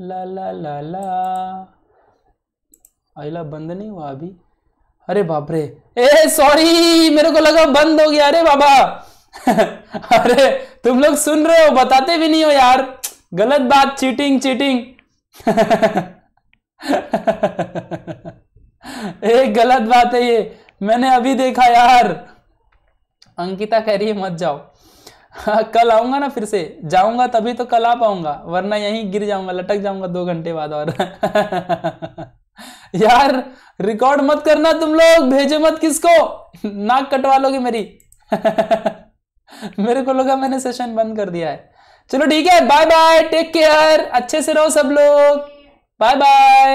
ला ला ला ला अगला बंद नहीं हुआ अभी अरे बाप रे ए सॉरी मेरे को लगा बंद हो गया अरे बाबा अरे तुम लोग सुन रहे हो बताते भी नहीं हो यार गलत बात चीटिंग चीटिंग एक गलत बात है ये मैंने अभी देखा यार अंकिता कह रही है मत जाओ हाँ, कल आऊंगा ना फिर से जाऊंगा तभी तो कल आ पाऊंगा वरना यहीं गिर जाऊंगा लटक जाऊंगा दो घंटे बाद और यार रिकॉर्ड मत करना तुम लोग भेजो मत किसको नाक कटवा लोगे मेरी मेरे को लगा मैंने सेशन बंद कर दिया है चलो ठीक है बाय बाय टेक केयर अच्छे से रहो सब लोग bye bye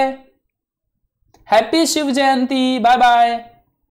happy Shiv Jayanti bye bye